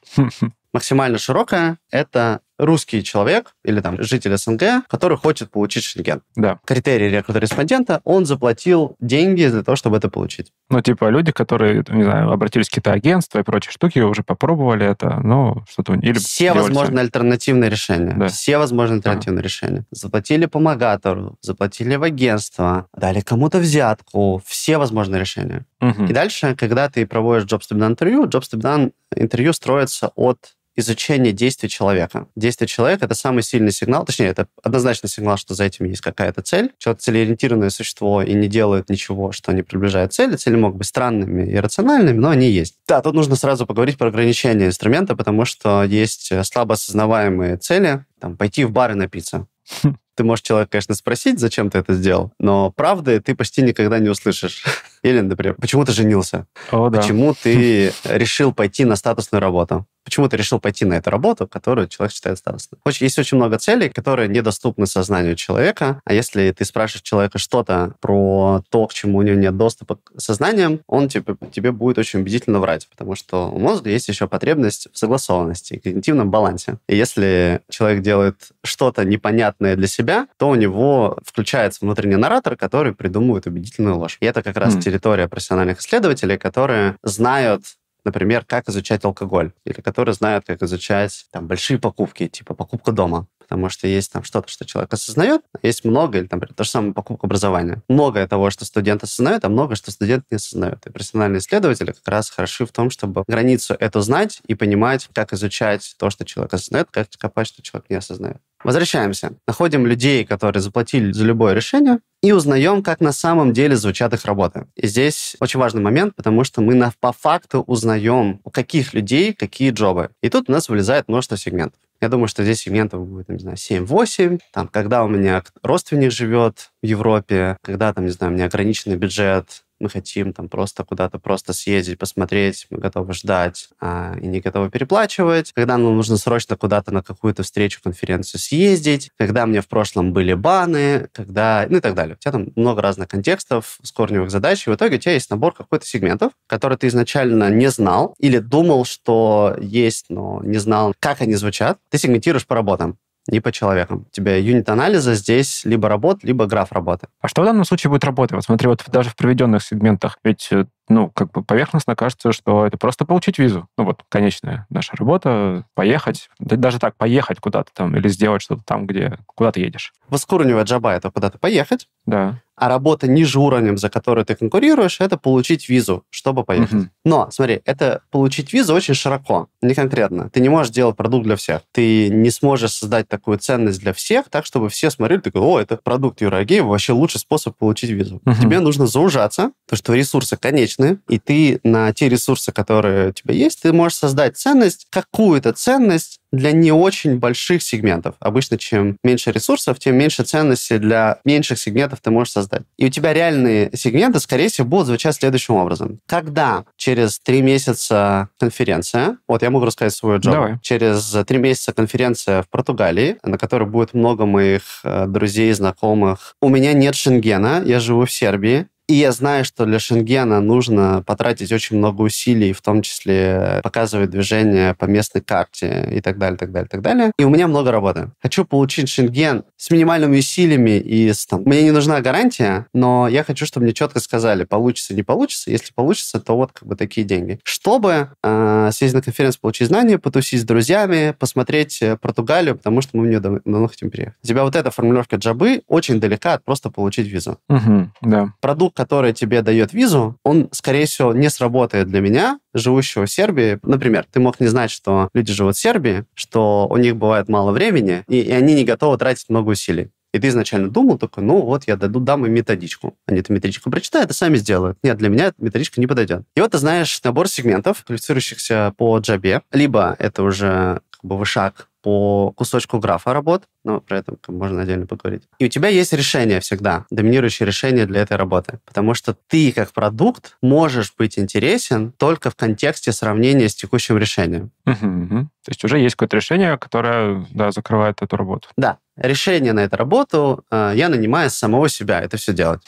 максимально широкая, это русский человек или там житель СНГ, который хочет получить шенген. Да. Критерий рекрутера-респондента, он заплатил деньги для того, чтобы это получить. Ну, типа люди, которые, не знаю, обратились в какие-то агентства и прочие штуки, уже попробовали это, но ну, что-то... Или Все возможные альтернативные решения. Да. Все возможные альтернативные ага. решения. Заплатили помогатору, заплатили в агентство, дали кому-то взятку. Все возможные решения. Угу. И дальше, когда ты проводишь Jobs интервью, Jobs интервью строится от изучение действий человека. Действие человека — это самый сильный сигнал, точнее, это однозначный сигнал, что за этим есть какая-то цель. Человек целеориентированное существо и не делает ничего, что не приближает цели. Цели могут быть странными и рациональными, но они есть. Да, тут нужно сразу поговорить про ограничение инструмента, потому что есть слабо осознаваемые цели, там, пойти в бар и напиться. Ты можешь человека, конечно, спросить, зачем ты это сделал, но правды ты почти никогда не услышишь. Или, например, почему ты женился? О, да. Почему ты решил пойти на статусную работу? Почему ты решил пойти на эту работу, которую человек считает статусной? Очень, есть очень много целей, которые недоступны сознанию человека. А если ты спрашиваешь человека что-то про то, к чему у него нет доступа к сознаниям, он тебе, типа, тебе будет очень убедительно врать, потому что у мозга есть еще потребность в согласованности, в когнитивном балансе. И если человек делает что-то непонятное для себя, себя, то у него включается внутренний наратор, который придумывает убедительную ложь. И это как раз mm. территория профессиональных исследователей, которые знают например, как изучать алкоголь, или которые знают, как изучать там, большие покупки, типа покупка дома потому что есть там что-то, что человек осознает, а есть много, или там то же самое покупка образования. многое того, что студент осознает, а многое, что студент не осознает. И профессиональные исследователи как раз хороши в том, чтобы границу эту знать и понимать, как изучать то, что человек осознает, как копать, что человек не осознает. Возвращаемся. Находим людей, которые заплатили за любое решение, и узнаем, как на самом деле звучат их работы. И здесь очень важный момент, потому что мы на, по факту узнаем, у каких людей какие джобы. И тут у нас вылезает множество сегментов. Я думаю, что здесь сегментов будет, не знаю, 7-8. Там, когда у меня родственник живет в Европе, когда, там, не знаю, у меня ограниченный бюджет, мы хотим там просто куда-то просто съездить, посмотреть, мы готовы ждать а, и не готовы переплачивать, когда нам нужно срочно куда-то на какую-то встречу, конференцию съездить, когда мне в прошлом были баны, когда, ну и так далее. У тебя там много разных контекстов, с корневых задач, и в итоге у тебя есть набор какой-то сегментов, которые ты изначально не знал или думал, что есть, но не знал, как они звучат. Ты сегментируешь по работам и по человекам. У тебя юнит анализа здесь либо работ, либо граф работы. А что в данном случае будет работать? Вот смотри, вот даже в проведенных сегментах, ведь э, ну, как бы поверхностно кажется, что это просто получить визу. Ну, вот конечная наша работа, поехать, да, даже так, поехать куда-то там или сделать что-то там, где, куда ты едешь. Воскурнивая джаба это куда-то поехать. Да. А работа ниже уровнем, за которую ты конкурируешь, это получить визу, чтобы поехать. Угу. Но, смотри, это получить визу очень широко, не конкретно. Ты не можешь делать продукт для всех. Ты не сможешь создать такую ценность для всех, так, чтобы все смотрели, ты говоришь, о, это продукт Юрагеева, вообще лучший способ получить визу. Угу. Тебе нужно заужаться, потому что ресурсы конечны ограничены, и ты на те ресурсы, которые у тебя есть, ты можешь создать ценность, какую-то ценность для не очень больших сегментов. Обычно, чем меньше ресурсов, тем меньше ценности для меньших сегментов ты можешь создать. И у тебя реальные сегменты, скорее всего, будут звучать следующим образом. Когда через три месяца конференция, вот я могу рассказать свою джоб, Давай. через три месяца конференция в Португалии, на которой будет много моих э, друзей, знакомых. У меня нет шенгена, я живу в Сербии, и я знаю, что для Шенгена нужно потратить очень много усилий, в том числе показывать движение по местной карте и так далее, так далее, так далее. И у меня много работы. Хочу получить Шенген с минимальными усилиями и с, там, мне не нужна гарантия, но я хочу, чтобы мне четко сказали, получится, не получится. Если получится, то вот как бы такие деньги. Чтобы э, съездить на конференцию, получить знания, потусить с друзьями, посмотреть э, Португалию, потому что мы в нее давно, хотим переехать. У тебя вот эта формулировка джабы очень далека от просто получить визу. Угу, да. Продукт который тебе дает визу, он, скорее всего, не сработает для меня, живущего в Сербии. Например, ты мог не знать, что люди живут в Сербии, что у них бывает мало времени, и, и они не готовы тратить много усилий. И ты изначально думал такой, ну вот я даду, дам им методичку. Они эту методичку прочитают и сами сделают. Нет, для меня методичка не подойдет. И вот ты знаешь набор сегментов, квалифицирующихся по джабе. Либо это уже как бы вышаг по кусочку графа работ, но при этом можно отдельно поговорить. И у тебя есть решение всегда, доминирующее решение для этой работы, потому что ты как продукт можешь быть интересен только в контексте сравнения с текущим решением. Угу, угу. То есть уже есть какое-то решение, которое да, закрывает эту работу. Да, решение на эту работу э, я нанимаю самого себя это все делать.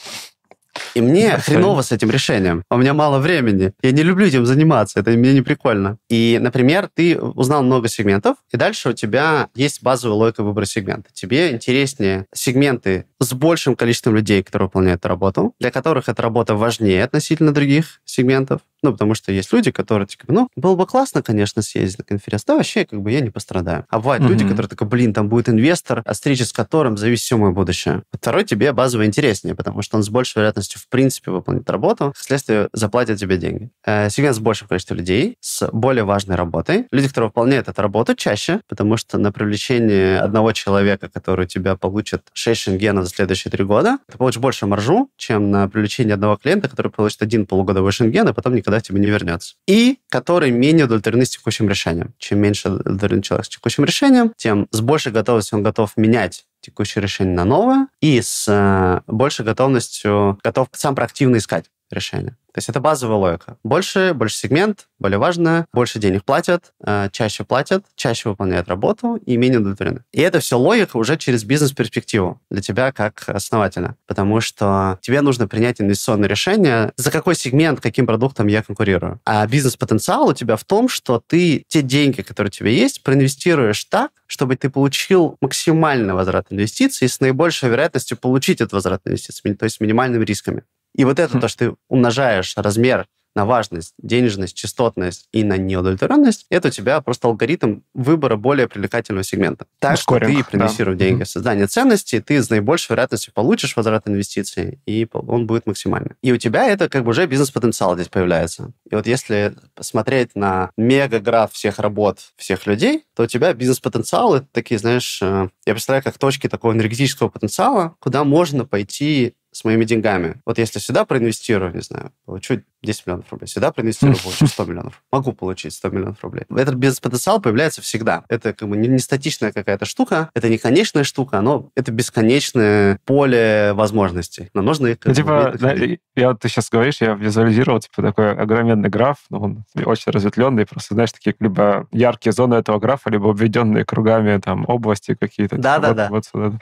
И мне хреново с этим решением. У меня мало времени. Я не люблю этим заниматься. Это мне не прикольно. И, например, ты узнал много сегментов, и дальше у тебя есть базовая логика выбора сегмента. Тебе интереснее сегменты с большим количеством людей, которые выполняют эту работу, для которых эта работа важнее относительно других сегментов. Ну, потому что есть люди, которые, типа, ну, было бы классно, конечно, съездить на конференцию, да вообще, как бы, я не пострадаю. А бывают угу. люди, которые такой, блин, там будет инвестор, а встреча с которым зависит все мое будущее. Второй тебе базово интереснее, потому что он с большей вероятностью, в принципе, выполнит работу, вследствие заплатят тебе деньги. Э, сегмент с большим количеством людей, с более важной работой. Люди, которые выполняют эту работу чаще, потому что на привлечение одного человека, который у тебя получит 6 шенгенов за следующие 3 года, ты получишь больше маржу, чем на привлечение одного клиента, который получит один полугодовой шенген, а потом не никогда типа, к тебе не вернется. И которые менее удовлетворены с текущим решением. Чем меньше удовлетворен человек с текущим решением, тем с большей готовностью он готов менять текущее решение на новое и с э, большей готовностью готов сам проактивно искать решение. То есть это базовая логика. Больше, больше сегмент, более важно, больше денег платят, э, чаще платят, чаще выполняют работу и менее удовлетворены. И это все логика уже через бизнес-перспективу для тебя как основателя. Потому что тебе нужно принять инвестиционное решение, за какой сегмент, каким продуктом я конкурирую. А бизнес-потенциал у тебя в том, что ты те деньги, которые у тебя есть, проинвестируешь так, чтобы ты получил максимальный возврат инвестиций с наибольшей вероятностью получить этот возврат инвестиций, то есть с минимальными рисками. И вот это то, что ты умножаешь размер на важность, денежность, частотность и на неудовлетворенность, это у тебя просто алгоритм выбора более привлекательного сегмента. Так Скоринг, что ты проинвестируешь да. деньги в создание ценности, ты с наибольшей вероятностью получишь возврат инвестиций, и он будет максимальный. И у тебя это как бы уже бизнес-потенциал здесь появляется. И вот если смотреть на мега-граф всех работ всех людей, то у тебя бизнес-потенциал — это такие, знаешь, э, я представляю, как точки такого энергетического потенциала, куда можно пойти с моими деньгами. Вот если сюда проинвестирую, не знаю, получу 10 миллионов рублей. Всегда проинвестирую, получу 100 миллионов. Могу получить 100 миллионов рублей. Этот бизнес-потенциал появляется всегда. Это как бы не статичная какая-то штука, это не конечная штука, но это бесконечное поле возможностей. Нам нужно их... Э, ну, типа, да, я вот ты сейчас говоришь, я визуализировал, типа, такой огроменный граф, ну, он очень разветвленный, просто, знаешь, такие либо яркие зоны этого графа, либо обведенные кругами, там, области какие-то. Типа, Да-да-да. Вот, да. вот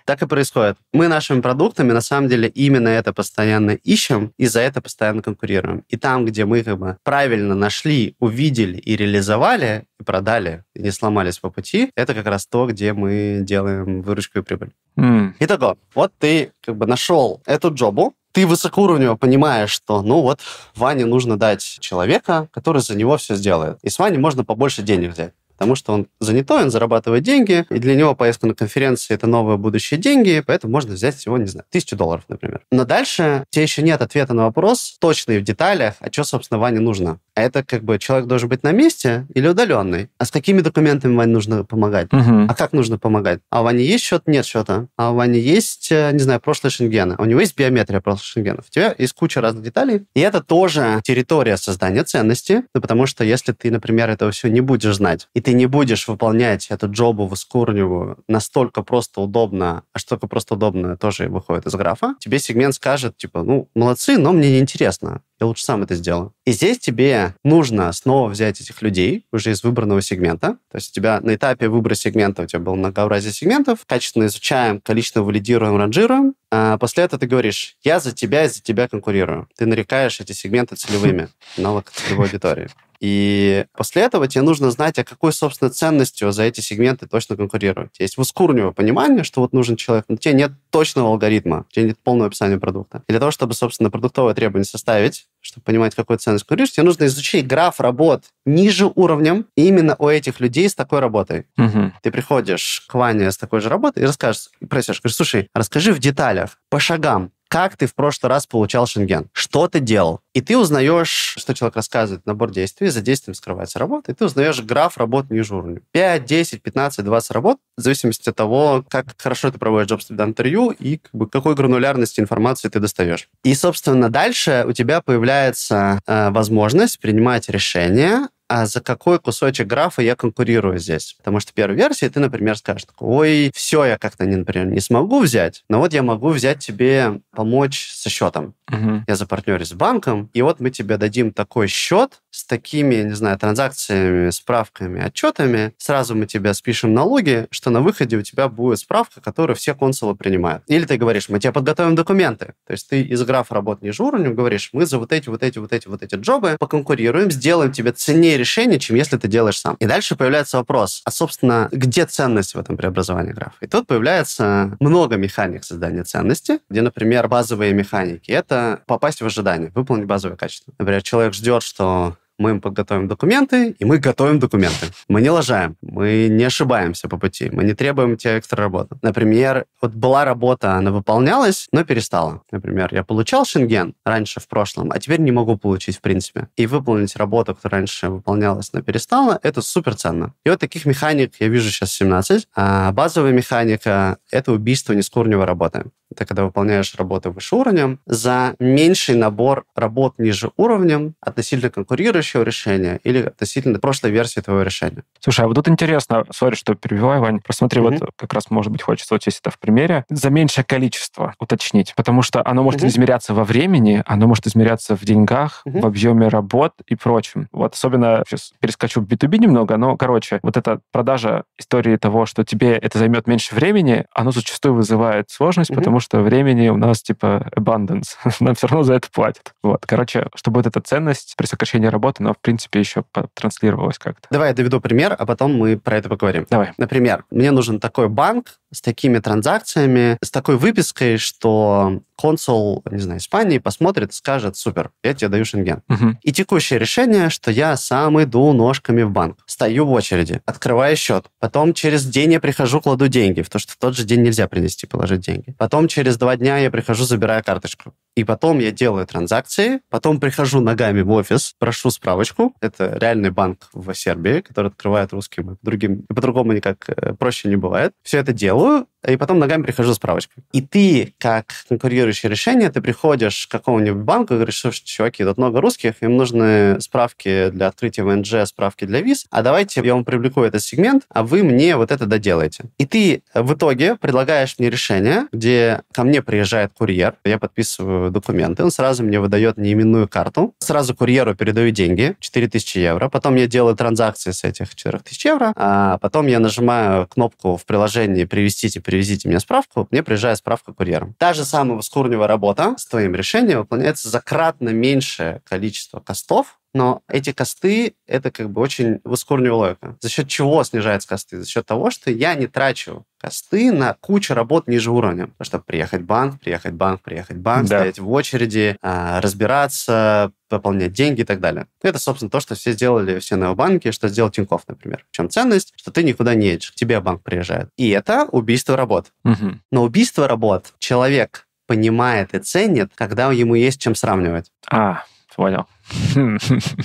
Так и происходит. Мы нашими продуктами, на самом деле, именно это постоянно ищем, и за это постоянно конкурируем оперируем. И там, где мы как бы правильно нашли, увидели и реализовали, и продали, и не сломались по пути, это как раз то, где мы делаем выручку и прибыль. Mm. Итого, вот ты как бы нашел эту джобу, ты высокоуровнево понимаешь, что, ну вот, Ване нужно дать человека, который за него все сделает. И с Ваней можно побольше денег взять потому что он занятой, он зарабатывает деньги, и для него поездка на конференции – это новые будущие деньги, поэтому можно взять всего, не знаю, тысячу долларов, например. Но дальше тебе еще нет ответа на вопрос, точный в деталях, а что, собственно, Ване нужно. А это как бы человек должен быть на месте или удаленный. А с какими документами Ване нужно помогать? Угу. А как нужно помогать? А у Вани есть счет? Нет счета. А у Вани есть, э, не знаю, прошлое Шенгена. У него есть биометрия прошлых Шенгенов. У тебя есть куча разных деталей. И это тоже территория создания ценности, ну, потому что если ты, например, этого все не будешь знать, и ты не будешь выполнять эту джобу воскурневую настолько просто удобно, а что только просто удобно тоже выходит из графа, тебе сегмент скажет, типа, ну, молодцы, но мне неинтересно я лучше сам это сделаю. И здесь тебе нужно снова взять этих людей уже из выбранного сегмента. То есть у тебя на этапе выбора сегмента у тебя было многообразие сегментов, качественно изучаем, количественно валидируем, ранжируем. А после этого ты говоришь, я за тебя, и за тебя конкурирую. Ты нарекаешь эти сегменты целевыми, навык целевой аудитории. И после этого тебе нужно знать, а какой, собственно, ценностью за эти сегменты точно конкурировать. Есть ускорневое понимание, что вот нужен человек, но у тебя нет точного алгоритма, у тебя нет полного описания продукта. И для того, чтобы, собственно, продуктовые требования составить, чтобы понимать, какую ценность куришь, тебе нужно изучить граф работ ниже уровнем именно у этих людей с такой работой. Угу. Ты приходишь к Ване с такой же работой и расскажешь, просишь, говоришь, слушай, расскажи в деталях, по шагам, как ты в прошлый раз получал шенген, что ты делал. И ты узнаешь, что человек рассказывает, набор действий, за действием скрывается работа, и ты узнаешь граф работ ниже уровня. 5, 10, 15, 20 работ, в зависимости от того, как хорошо ты проводишь job среда интервью и как бы, какой гранулярности информации ты достаешь. И, собственно, дальше у тебя появляется э, возможность принимать решения а за какой кусочек графа я конкурирую здесь. Потому что первой версии ты, например, скажешь, ой, все я как-то, например, не смогу взять, но вот я могу взять тебе помочь со счетом. Угу. Я запартнерюсь с банком, и вот мы тебе дадим такой счет, с такими, не знаю, транзакциями, справками, отчетами, сразу мы тебя спишем налоги, что на выходе у тебя будет справка, которую все консулы принимают. Или ты говоришь, мы тебе подготовим документы. То есть ты из граф работ ниже уровнем говоришь, мы за вот эти, вот эти, вот эти, вот эти джобы поконкурируем, сделаем тебе ценнее решение, чем если ты делаешь сам. И дальше появляется вопрос, а, собственно, где ценность в этом преобразовании графа? И тут появляется много механик создания ценности, где, например, базовые механики — это попасть в ожидание, выполнить базовое качество. Например, человек ждет, что мы им подготовим документы, и мы готовим документы. Мы не лажаем, мы не ошибаемся по пути, мы не требуем у тебя экстра работы. Например, вот была работа, она выполнялась, но перестала. Например, я получал шенген раньше в прошлом, а теперь не могу получить в принципе. И выполнить работу, которая раньше выполнялась, но перестала, это супер ценно. И вот таких механик я вижу сейчас 17, а базовая механика — это убийство нескорневой работы. Это когда выполняешь работу выше уровнем за меньший набор работ ниже уровнем относительно конкурируешь текущего решения или относительно прошлой версии твоего решения. Слушай, а вот тут интересно, сори, что перебиваю, Вань, просмотри, mm-hmm. вот как раз, может быть, хочется вот здесь это в примере, за меньшее количество уточнить, потому что оно может mm-hmm. измеряться во времени, оно может измеряться в деньгах, mm-hmm. в объеме работ и прочем. Вот особенно, сейчас перескочу в B2B немного, но, короче, вот эта продажа истории того, что тебе это займет меньше времени, оно зачастую вызывает сложность, mm-hmm. потому что времени у нас типа abundance, нам все равно за это платят. Вот, короче, чтобы вот эта ценность при сокращении работы вот оно, в принципе, еще транслировалось как-то. Давай я доведу пример, а потом мы про это поговорим. Давай. Например, мне нужен такой банк, с такими транзакциями, с такой выпиской, что консул, не знаю, Испании посмотрит скажет, супер, я тебе даю шенген. Угу. И текущее решение, что я сам иду ножками в банк, стою в очереди, открываю счет, потом через день я прихожу, кладу деньги, потому что в тот же день нельзя принести, положить деньги. Потом через два дня я прихожу, забираю карточку. И потом я делаю транзакции, потом прихожу ногами в офис, прошу справочку. Это реальный банк в Сербии, который открывает русским другим. И по-другому никак э, проще не бывает. Все это делаю, う и потом ногами прихожу с справочкой. И ты, как конкурирующее решение, ты приходишь к какому-нибудь банку и говоришь, слушай, чуваки, тут много русских, им нужны справки для открытия ВНЖ, справки для виз, а давайте я вам привлеку этот сегмент, а вы мне вот это доделаете. И ты в итоге предлагаешь мне решение, где ко мне приезжает курьер, я подписываю документы, он сразу мне выдает неименную карту, сразу курьеру передаю деньги, 4000 евро, потом я делаю транзакции с этих 4000 евро, а потом я нажимаю кнопку в приложении привести теперь привезите мне справку, мне приезжает справка курьером. Та же самая скорневая работа с твоим решением выполняется за кратно меньшее количество костов, но эти косты — это как бы очень выскорневая логика. За счет чего снижаются косты? За счет того, что я не трачу косты на кучу работ ниже уровня. Потому что приехать в банк, приехать в банк, приехать в банк, да. стоять в очереди, а, разбираться, пополнять деньги и так далее. Это, собственно, то, что все сделали все необанки, что сделал Тиньков, например. В чем ценность? Что ты никуда не едешь, к тебе банк приезжает. И это убийство работ. Угу. Но убийство работ человек понимает и ценит, когда ему есть чем сравнивать. А, Понял. То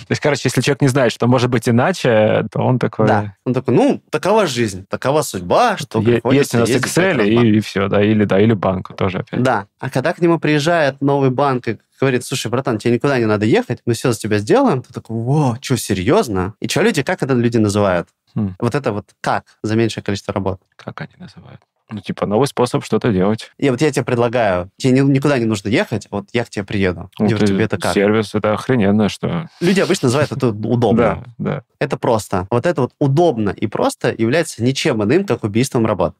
есть, короче, если человек не знает, что может быть иначе, то он такой... Да, он такой, ну, такова жизнь, такова судьба, что... есть у нас Excel и, и все, да, или, да, или банк тоже опять. Да, а когда к нему приезжает новый банк и говорит, слушай, братан, тебе никуда не надо ехать, мы все за тебя сделаем, ты такой, во, что, серьезно? И что люди, как это люди называют? Хм. Вот это вот как за меньшее количество работ? Как они называют? ну, типа, новый способ что-то делать. И вот я тебе предлагаю, тебе никуда не нужно ехать, вот я к тебе приеду. Ну, вот типа, тебе это как? Сервис, это охрененно, что... Люди обычно называют это удобно. Да, да. Это просто. Вот это вот удобно и просто является ничем иным, как убийством работ.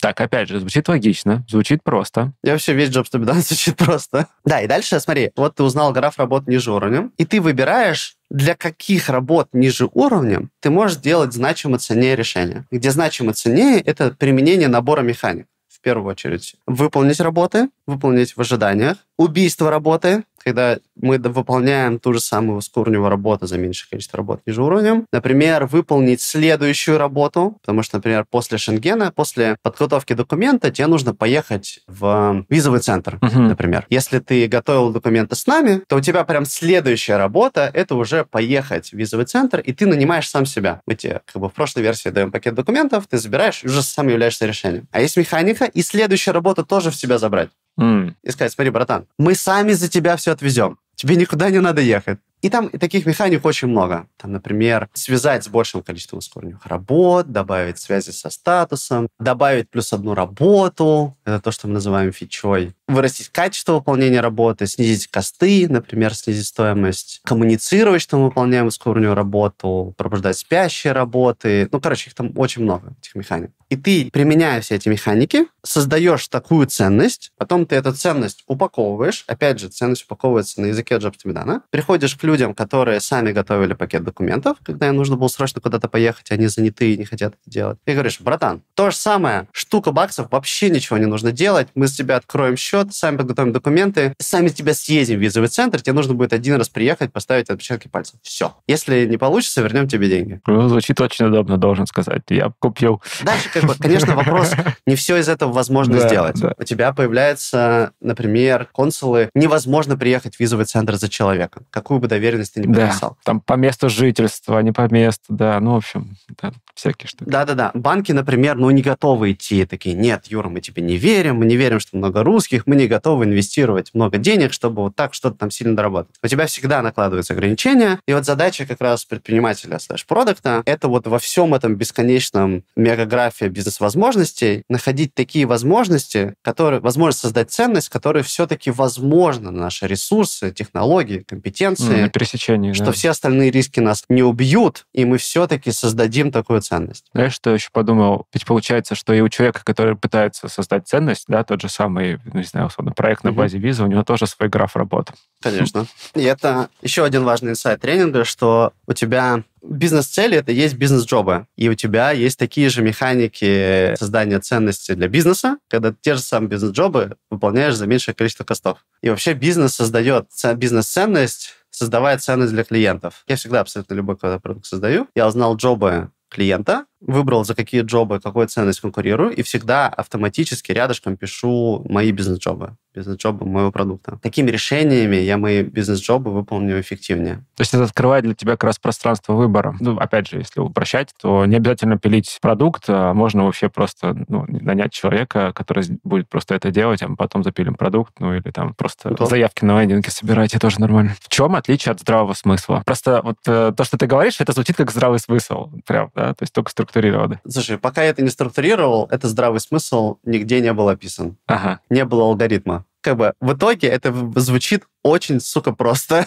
Так, опять же, звучит логично, звучит просто. Я вообще весь Джобс Тобидан звучит просто. Да, и дальше, смотри, вот ты узнал граф работ ниже уровня, и ты выбираешь для каких работ ниже уровня ты можешь делать значимо ценнее решение? Где значимо ценнее – это применение набора механик в первую очередь. Выполнить работы, выполнить в ожиданиях, убийство работы, когда мы выполняем ту же самую высокоуровневую работу за меньшее количество работ ниже уровнем. Например, выполнить следующую работу, потому что, например, после Шенгена, после подготовки документа тебе нужно поехать в визовый центр, uh-huh. например. Если ты готовил документы с нами, то у тебя прям следующая работа — это уже поехать в визовый центр, и ты нанимаешь сам себя. Мы тебе как бы в прошлой версии даем пакет документов, ты забираешь, уже сам являешься решением. А есть механика, и следующая работа тоже в себя забрать. Mm. И сказать, смотри, братан, мы сами за тебя все отвезем. Тебе никуда не надо ехать. И там таких механик очень много. Там, например, связать с большим количеством ускоренных работ, добавить связи со статусом, добавить плюс одну работу, это то, что мы называем фичой, вырастить качество выполнения работы, снизить косты, например, снизить стоимость, коммуницировать, что мы выполняем ускоренную работу, пробуждать спящие работы. Ну, короче, их там очень много, этих механик. И ты, применяя все эти механики, создаешь такую ценность, потом ты эту ценность упаковываешь, опять же, ценность упаковывается на языке Джобстимедана, приходишь к людям, людям, которые сами готовили пакет документов, когда им нужно было срочно куда-то поехать, они заняты и не хотят это делать. И говоришь, братан, то же самое, штука баксов, вообще ничего не нужно делать, мы с тебя откроем счет, сами подготовим документы, сами с тебя съездим в визовый центр, тебе нужно будет один раз приехать, поставить отпечатки пальцев. Все. Если не получится, вернем тебе деньги. Ну, звучит очень удобно, должен сказать. Я купил. Дальше, как бы, конечно, вопрос, не все из этого возможно да, сделать. Да. У тебя появляются, например, консулы, невозможно приехать в визовый центр за человека. Какую бы доверие достоверности не подписал. Да, там по месту жительства, а не по месту, да, ну, в общем, да, всякие штуки. Да-да-да, банки, например, ну, не готовы идти, такие, нет, Юра, мы тебе не верим, мы не верим, что много русских, мы не готовы инвестировать много денег, чтобы вот так что-то там сильно доработать. У тебя всегда накладываются ограничения, и вот задача как раз предпринимателя слэш-продукта — это вот во всем этом бесконечном мегаграфе бизнес-возможностей находить такие возможности, которые, возможность создать ценность, которые все-таки возможно на наши ресурсы, технологии, компетенции. Mm, пересечении. Что да. все остальные риски нас не убьют, и мы все-таки создадим такую ценность. Знаешь, что я еще подумал? Ведь получается, что и у человека, который пытается создать ценность, да, тот же самый, ну, не знаю, условно, проект на базе виза, у него тоже свой граф работы. Конечно. И это еще один важный инсайт тренинга, что у тебя бизнес-цели — это есть бизнес-джобы. И у тебя есть такие же механики создания ценности для бизнеса, когда те же самые бизнес-джобы выполняешь за меньшее количество костов. И вообще бизнес создает бизнес-ценность создавая ценность для клиентов. Я всегда абсолютно любой, когда продукт создаю, я узнал джобы клиента, выбрал, за какие джобы, какую ценность конкурирую, и всегда автоматически рядышком пишу мои бизнес-джобы, бизнес-джобы моего продукта. Такими решениями я мои бизнес-джобы выполню эффективнее. То есть это открывает для тебя как раз пространство выбора. Ну, опять же, если упрощать, то не обязательно пилить продукт, а можно вообще просто ну, нанять человека, который будет просто это делать, а мы потом запилим продукт, ну или там просто Готов. заявки на лендинге это тоже нормально. В чем отличие от здравого смысла? Просто вот э, то, что ты говоришь, это звучит как здравый смысл. Прям, да? То есть только структура структурированы? Слушай, пока я это не структурировал, это здравый смысл нигде не был описан. Ага. Не было алгоритма. Как бы в итоге это звучит очень, сука, просто.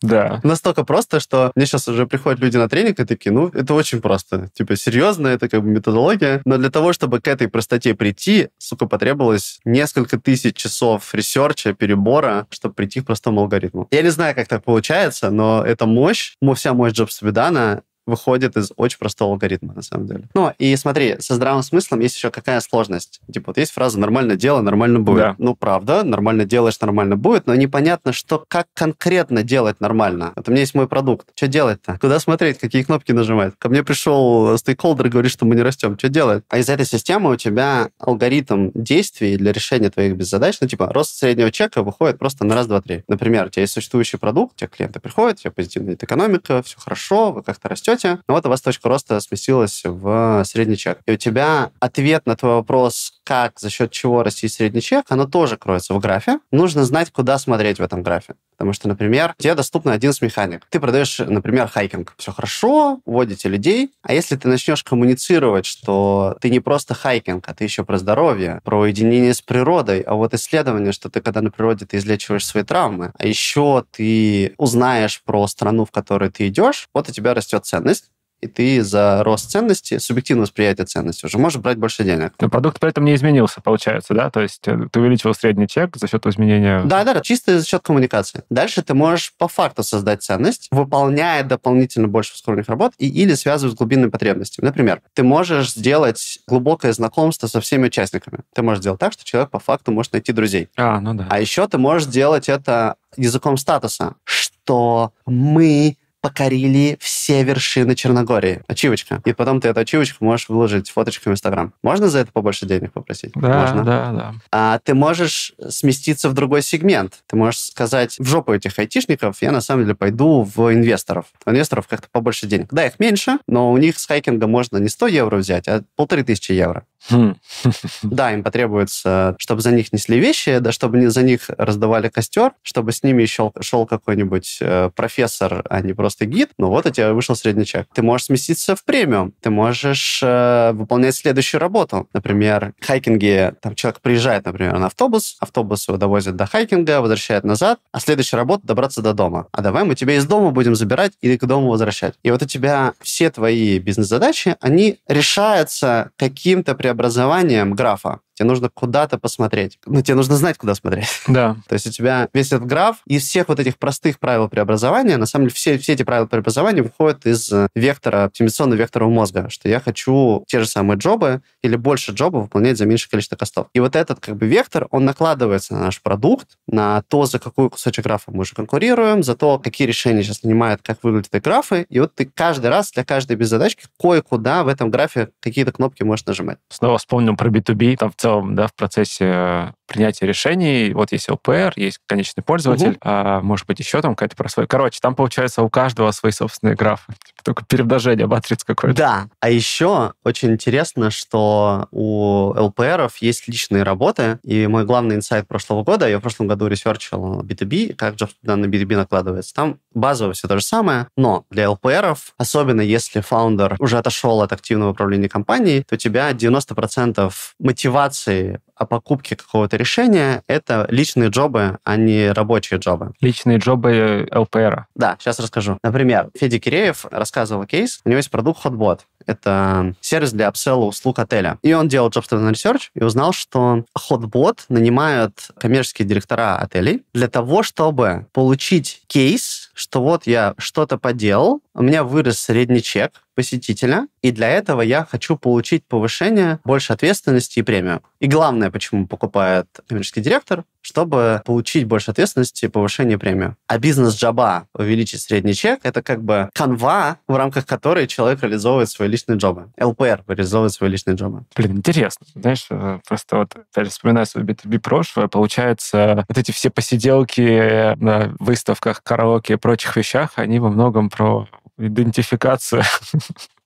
Да. Настолько просто, что мне сейчас уже приходят люди на тренинг и такие, ну, это очень просто. Типа, серьезно, это как бы методология. Но для того, чтобы к этой простоте прийти, сука, потребовалось несколько тысяч часов ресерча, перебора, чтобы прийти к простому алгоритму. Я не знаю, как так получается, но это мощь, вся мощь Джобс Видана, выходит из очень простого алгоритма, на самом деле. Ну, и смотри, со здравым смыслом есть еще какая сложность. Типа, вот есть фраза «нормально дело нормально будет». Да. Ну, правда, нормально делаешь, нормально будет, но непонятно, что, как конкретно делать нормально. Вот у меня есть мой продукт. Что делать-то? Куда смотреть? Какие кнопки нажимать? Ко мне пришел стейкхолдер и говорит, что мы не растем. Что делать? А из этой системы у тебя алгоритм действий для решения твоих беззадач, ну, типа, рост среднего чека выходит просто на раз, два, три. Например, у тебя есть существующий продукт, у тебя клиенты приходят, у тебя позитивная экономика, все хорошо, вы как-то растете, отчете, но ну вот у вас точка роста сместилась в средний чек. И у тебя ответ на твой вопрос, как, за счет чего растет средний чек, оно тоже кроется в графе. Нужно знать, куда смотреть в этом графе. Потому что, например, тебе доступно один с механик. Ты продаешь, например, хайкинг. Все хорошо, вводите людей. А если ты начнешь коммуницировать, что ты не просто хайкинг, а ты еще про здоровье, про уединение с природой, а вот исследование, что ты когда на природе ты излечиваешь свои травмы, а еще ты узнаешь про страну, в которой ты идешь, вот у тебя растет ценность и ты за рост ценности, субъективное восприятие ценности уже можешь брать больше денег. Но продукт при этом не изменился, получается, да? То есть э, ты увеличил средний чек за счет изменения... Да, да, чисто за счет коммуникации. Дальше ты можешь по факту создать ценность, выполняя дополнительно больше скорых работ и, или связывая с глубинными потребностями. Например, ты можешь сделать глубокое знакомство со всеми участниками. Ты можешь сделать так, что человек по факту может найти друзей. А, ну да. А еще ты можешь делать это языком статуса, что мы покорили все вершины Черногории. Ачивочка. И потом ты эту ачивочку можешь выложить фоточку в Инстаграм. Можно за это побольше денег попросить? Да, Можно. да, да. А ты можешь сместиться в другой сегмент. Ты можешь сказать, в жопу этих айтишников я на самом деле пойду в инвесторов. У инвесторов как-то побольше денег. Да, их меньше, но у них с хайкинга можно не 100 евро взять, а полторы тысячи евро. Хм. Да, им потребуется, чтобы за них несли вещи, да, чтобы не за них раздавали костер, чтобы с ними еще шел какой-нибудь э, профессор, а не просто гид. Ну вот у тебя вышел средний чек. Ты можешь сместиться в премиум, ты можешь э, выполнять следующую работу. Например, хайкинги, там человек приезжает, например, на автобус, автобус его довозит до хайкинга, возвращает назад, а следующая работа добраться до дома. А давай мы тебя из дома будем забирать или к дому возвращать. И вот у тебя все твои бизнес-задачи, они решаются каким-то прям образованием графа Тебе нужно куда-то посмотреть. Ну, тебе нужно знать, куда смотреть. Да. То есть у тебя весь этот граф из всех вот этих простых правил преобразования, на самом деле все, все эти правила преобразования выходят из э, вектора, оптимизационного вектора мозга, что я хочу те же самые джобы или больше джобов выполнять за меньшее количество костов. И вот этот как бы вектор, он накладывается на наш продукт, на то, за какую кусочек графа мы уже конкурируем, за то, какие решения сейчас занимают, как выглядят эти графы. И вот ты каждый раз для каждой без задачки кое-куда в этом графе какие-то кнопки можешь нажимать. Снова вспомнил про B2B, там в целом целом, да, в процессе э, принятия решений. Вот есть ЛПР, есть конечный пользователь, угу. а, может быть, еще там какая-то прослойка. Короче, там, получается, у каждого свои собственные графы. Типа, только перемножение матриц какое-то. Да, а еще очень интересно, что у ЛПРов есть личные работы, и мой главный инсайт прошлого года, я в прошлом году ресерчил B2B, как же на B2B накладывается. Там базово все то же самое, но для ЛПРов, особенно если фаундер уже отошел от активного управления компанией, то у тебя 90% мотивации о покупке какого-то решения, это личные джобы, а не рабочие джобы. Личные джобы э, ЛПР. Да, сейчас расскажу. Например, Федя Киреев рассказывал кейс, у него есть продукт HotBot. Это сервис для апселла услуг отеля. И он делал Jobs Research и узнал, что HotBot нанимают коммерческие директора отелей для того, чтобы получить кейс, что вот я что-то поделал, у меня вырос средний чек, посетителя, и для этого я хочу получить повышение, больше ответственности и премию. И главное, почему покупает коммерческий директор, чтобы получить больше ответственности, повышение премию. А бизнес-джаба, увеличить средний чек, это как бы канва, в рамках которой человек реализовывает свои личные джобы. ЛПР реализовывает свои личные джобы. Блин, интересно. Знаешь, э, просто вот, даже вспоминая свое B2B прошлое, получается, вот эти все посиделки на выставках, караоке и прочих вещах, они во многом про идентификация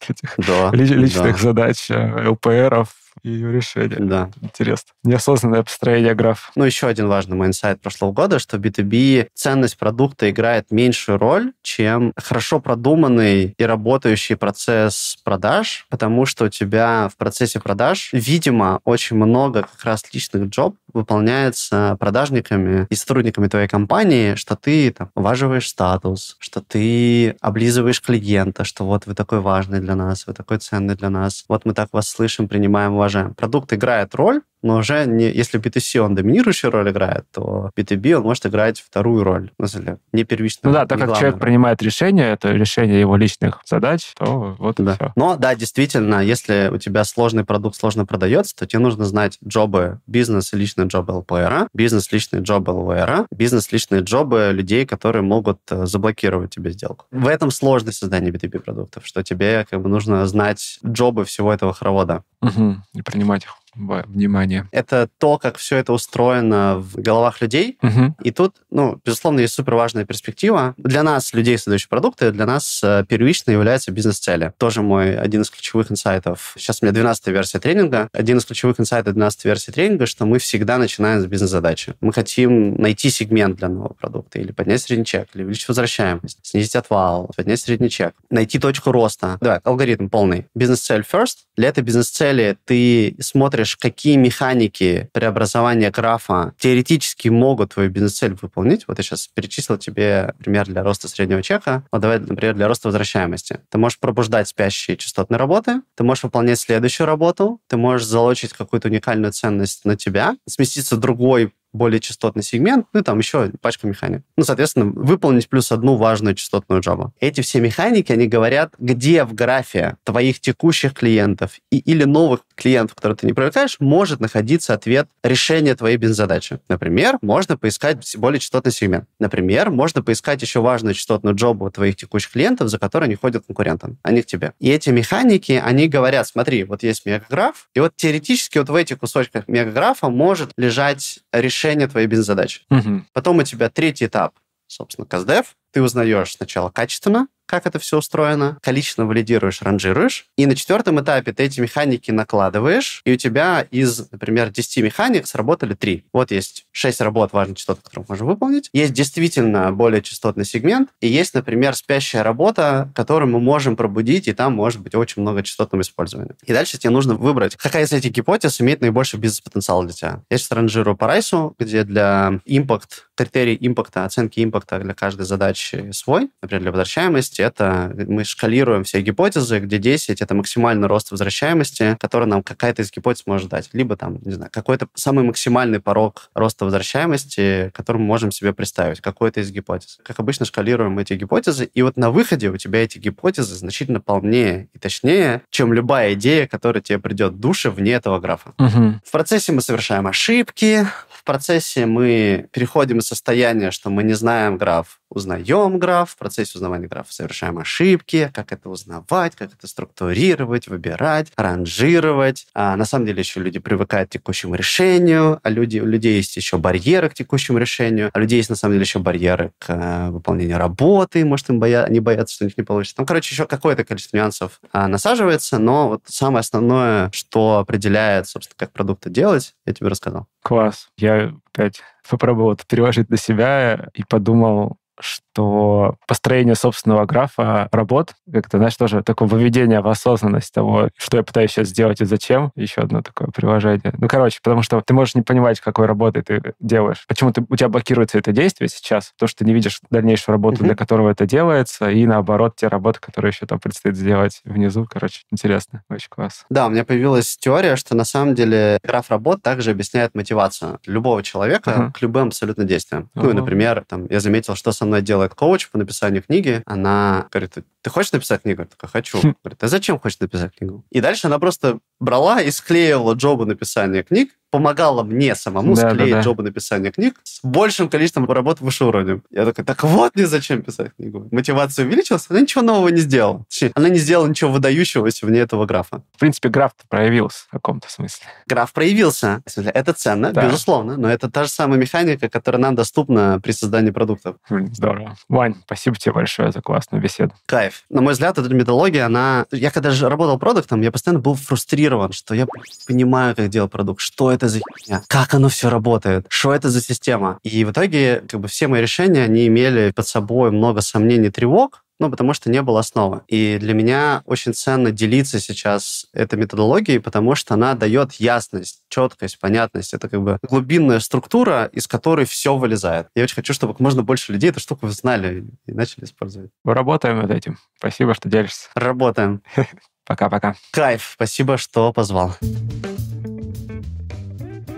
этих личных задач э, ЛПРов, и ее решение. Да. Интересно. Неосознанное построение граф. Ну, еще один важный мой инсайт прошлого года, что B2B ценность продукта играет меньшую роль, чем хорошо продуманный и работающий процесс продаж, потому что у тебя в процессе продаж, видимо, очень много как раз личных джоб выполняется продажниками и сотрудниками твоей компании, что ты там, уваживаешь статус, что ты облизываешь клиента, что вот вы такой важный для нас, вы такой ценный для нас, вот мы так вас слышим, принимаем вас уважаем. Продукт играет роль, но уже не, если B2C он доминирующую роль играет, то B2B он может играть вторую роль, ну, не первичную. Ну да, так как главную. человек принимает решение, это решение его личных задач, то вот да. и все. Но да, действительно, если у тебя сложный продукт сложно продается, то тебе нужно знать джобы, бизнес и личные джобы LPR, бизнес личные джобы LVR, бизнес личные джобы людей, которые могут э, заблокировать тебе сделку. В этом сложность создания B2B продуктов, что тебе как бы нужно знать джобы всего этого хоровода. Угу, и принимать их внимание. Это то, как все это устроено в головах людей. Угу. И тут, ну, безусловно, есть супер важная перспектива. Для нас, людей, создающих продукты, для нас э, первично является бизнес-цели. Тоже мой один из ключевых инсайтов. Сейчас у меня 12 версия тренинга. Один из ключевых инсайтов 12 версии тренинга, что мы всегда начинаем с бизнес-задачи. Мы хотим найти сегмент для нового продукта или поднять средний чек, или увеличить возвращаемость, снизить отвал, поднять средний чек, найти точку роста. Давай, алгоритм полный. Бизнес-цель first. Для этой бизнес-цели ты смотришь смотришь, какие механики преобразования графа теоретически могут твою бизнес-цель выполнить. Вот я сейчас перечислил тебе пример для роста среднего чека. Вот давай, например, для роста возвращаемости. Ты можешь пробуждать спящие частотные работы, ты можешь выполнять следующую работу, ты можешь залочить какую-то уникальную ценность на тебя, сместиться в другой более частотный сегмент, ну и там еще пачка механик. Ну, соответственно, выполнить плюс одну важную частотную Java. Эти все механики, они говорят, где в графе твоих текущих клиентов и, или новых клиентов, которые ты не привлекаешь, может находиться ответ решения твоей бизнес-задачи. Например, можно поискать более частотный сегмент. Например, можно поискать еще важную частотную джобу твоих текущих клиентов, за которые они ходят конкурентам, а не к тебе. И эти механики, они говорят, смотри, вот есть мегаграф, и вот теоретически вот в этих кусочках мегаграфа может лежать решение решение твоей бизнес-задачи. Угу. Потом у тебя третий этап, собственно, КАЗДЕВ, ты узнаешь сначала качественно, как это все устроено, количественно валидируешь, ранжируешь, и на четвертом этапе ты эти механики накладываешь, и у тебя из, например, 10 механик сработали 3. Вот есть 6 работ важных частот, которые можем выполнить, есть действительно более частотный сегмент, и есть, например, спящая работа, которую мы можем пробудить, и там может быть очень много частотного использования. И дальше тебе нужно выбрать, какая из этих гипотез имеет наибольший бизнес-потенциал для тебя. Я сейчас ранжирую по райсу, где для импакт, критерий импакта, оценки импакта для каждой задачи следующий свой, например, для возвращаемости, это мы шкалируем все гипотезы, где 10 — это максимальный рост возвращаемости, который нам какая-то из гипотез может дать. Либо там, не знаю, какой-то самый максимальный порог роста возвращаемости, который мы можем себе представить, какой-то из гипотез. Как обычно, шкалируем эти гипотезы, и вот на выходе у тебя эти гипотезы значительно полнее и точнее, чем любая идея, которая тебе придет в душе вне этого графа. Угу. В процессе мы совершаем ошибки, в процессе мы переходим из состояния, что мы не знаем граф, узнаем граф, в процессе узнавания графа совершаем ошибки, как это узнавать, как это структурировать, выбирать, ранжировать. А на самом деле еще люди привыкают к текущему решению, а люди, у людей есть еще барьеры к текущему решению, а у людей есть на самом деле еще барьеры к э, выполнению работы, может, им боя... они боятся, что у них не получится. Там, короче, еще какое-то количество нюансов а, насаживается, но вот самое основное, что определяет, собственно, как продукты делать, я тебе рассказал. Класс. Я опять попробовал это переложить на себя и подумал, что построение собственного графа работ, как-то, знаешь, тоже такое выведение в осознанность того, что я пытаюсь сейчас сделать и зачем. Еще одно такое приложение. Ну, короче, потому что ты можешь не понимать, какой работы ты делаешь. Почему ты, у тебя блокируется это действие сейчас, то что ты не видишь дальнейшую работу, угу. для которого это делается, и наоборот, те работы, которые еще там предстоит сделать внизу. Короче, интересно. Очень класс. Да, у меня появилась теория, что на самом деле граф работ также объясняет мотивацию любого человека угу. к любым абсолютно действиям. Угу. Ну, и, например, там, я заметил, что со мной делает коуч по написанию книги. Она говорит, ты хочешь написать книгу? Я такой, хочу. Хм. Говорит, а зачем хочешь написать книгу? И дальше она просто брала и склеивала джобы написания книг, Помогала мне самому да, склеить да, да. джобы написания книг с большим количеством работ выше уровня. Я такой, так вот мне зачем писать книгу. Мотивация увеличилась, она ничего нового не сделала. Точнее, она не сделала ничего выдающегося вне этого графа. В принципе, граф проявился в каком-то смысле. Граф проявился. Это ценно, да. безусловно, но это та же самая механика, которая нам доступна при создании продуктов. Здорово. Вань, спасибо тебе большое за классную беседу. Кайф. На мой взгляд, эта методология, она... Я когда же работал продуктом, я постоянно был фрустрирован, что я понимаю, как делать продукт, что это за херня? Как оно все работает? Что это за система? И в итоге как бы, все мои решения, они имели под собой много сомнений, тревог, ну, потому что не было основы. И для меня очень ценно делиться сейчас этой методологией, потому что она дает ясность, четкость, понятность. Это как бы глубинная структура, из которой все вылезает. Я очень хочу, чтобы как можно больше людей эту штуку знали и начали использовать. Мы работаем над этим. Спасибо, что делишься. Работаем. Пока-пока. Кайф. Спасибо, что позвал. Thank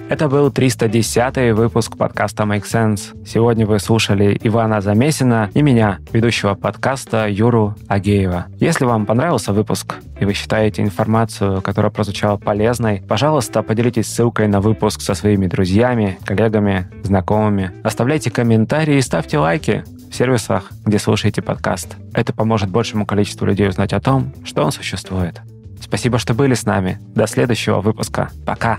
это был 310-й выпуск подкаста Make Sense. Сегодня вы слушали Ивана Замесина и меня, ведущего подкаста Юру Агеева. Если вам понравился выпуск и вы считаете информацию, которая прозвучала полезной, пожалуйста, поделитесь ссылкой на выпуск со своими друзьями, коллегами, знакомыми. Оставляйте комментарии и ставьте лайки в сервисах, где слушаете подкаст. Это поможет большему количеству людей узнать о том, что он существует. Спасибо, что были с нами. До следующего выпуска. Пока!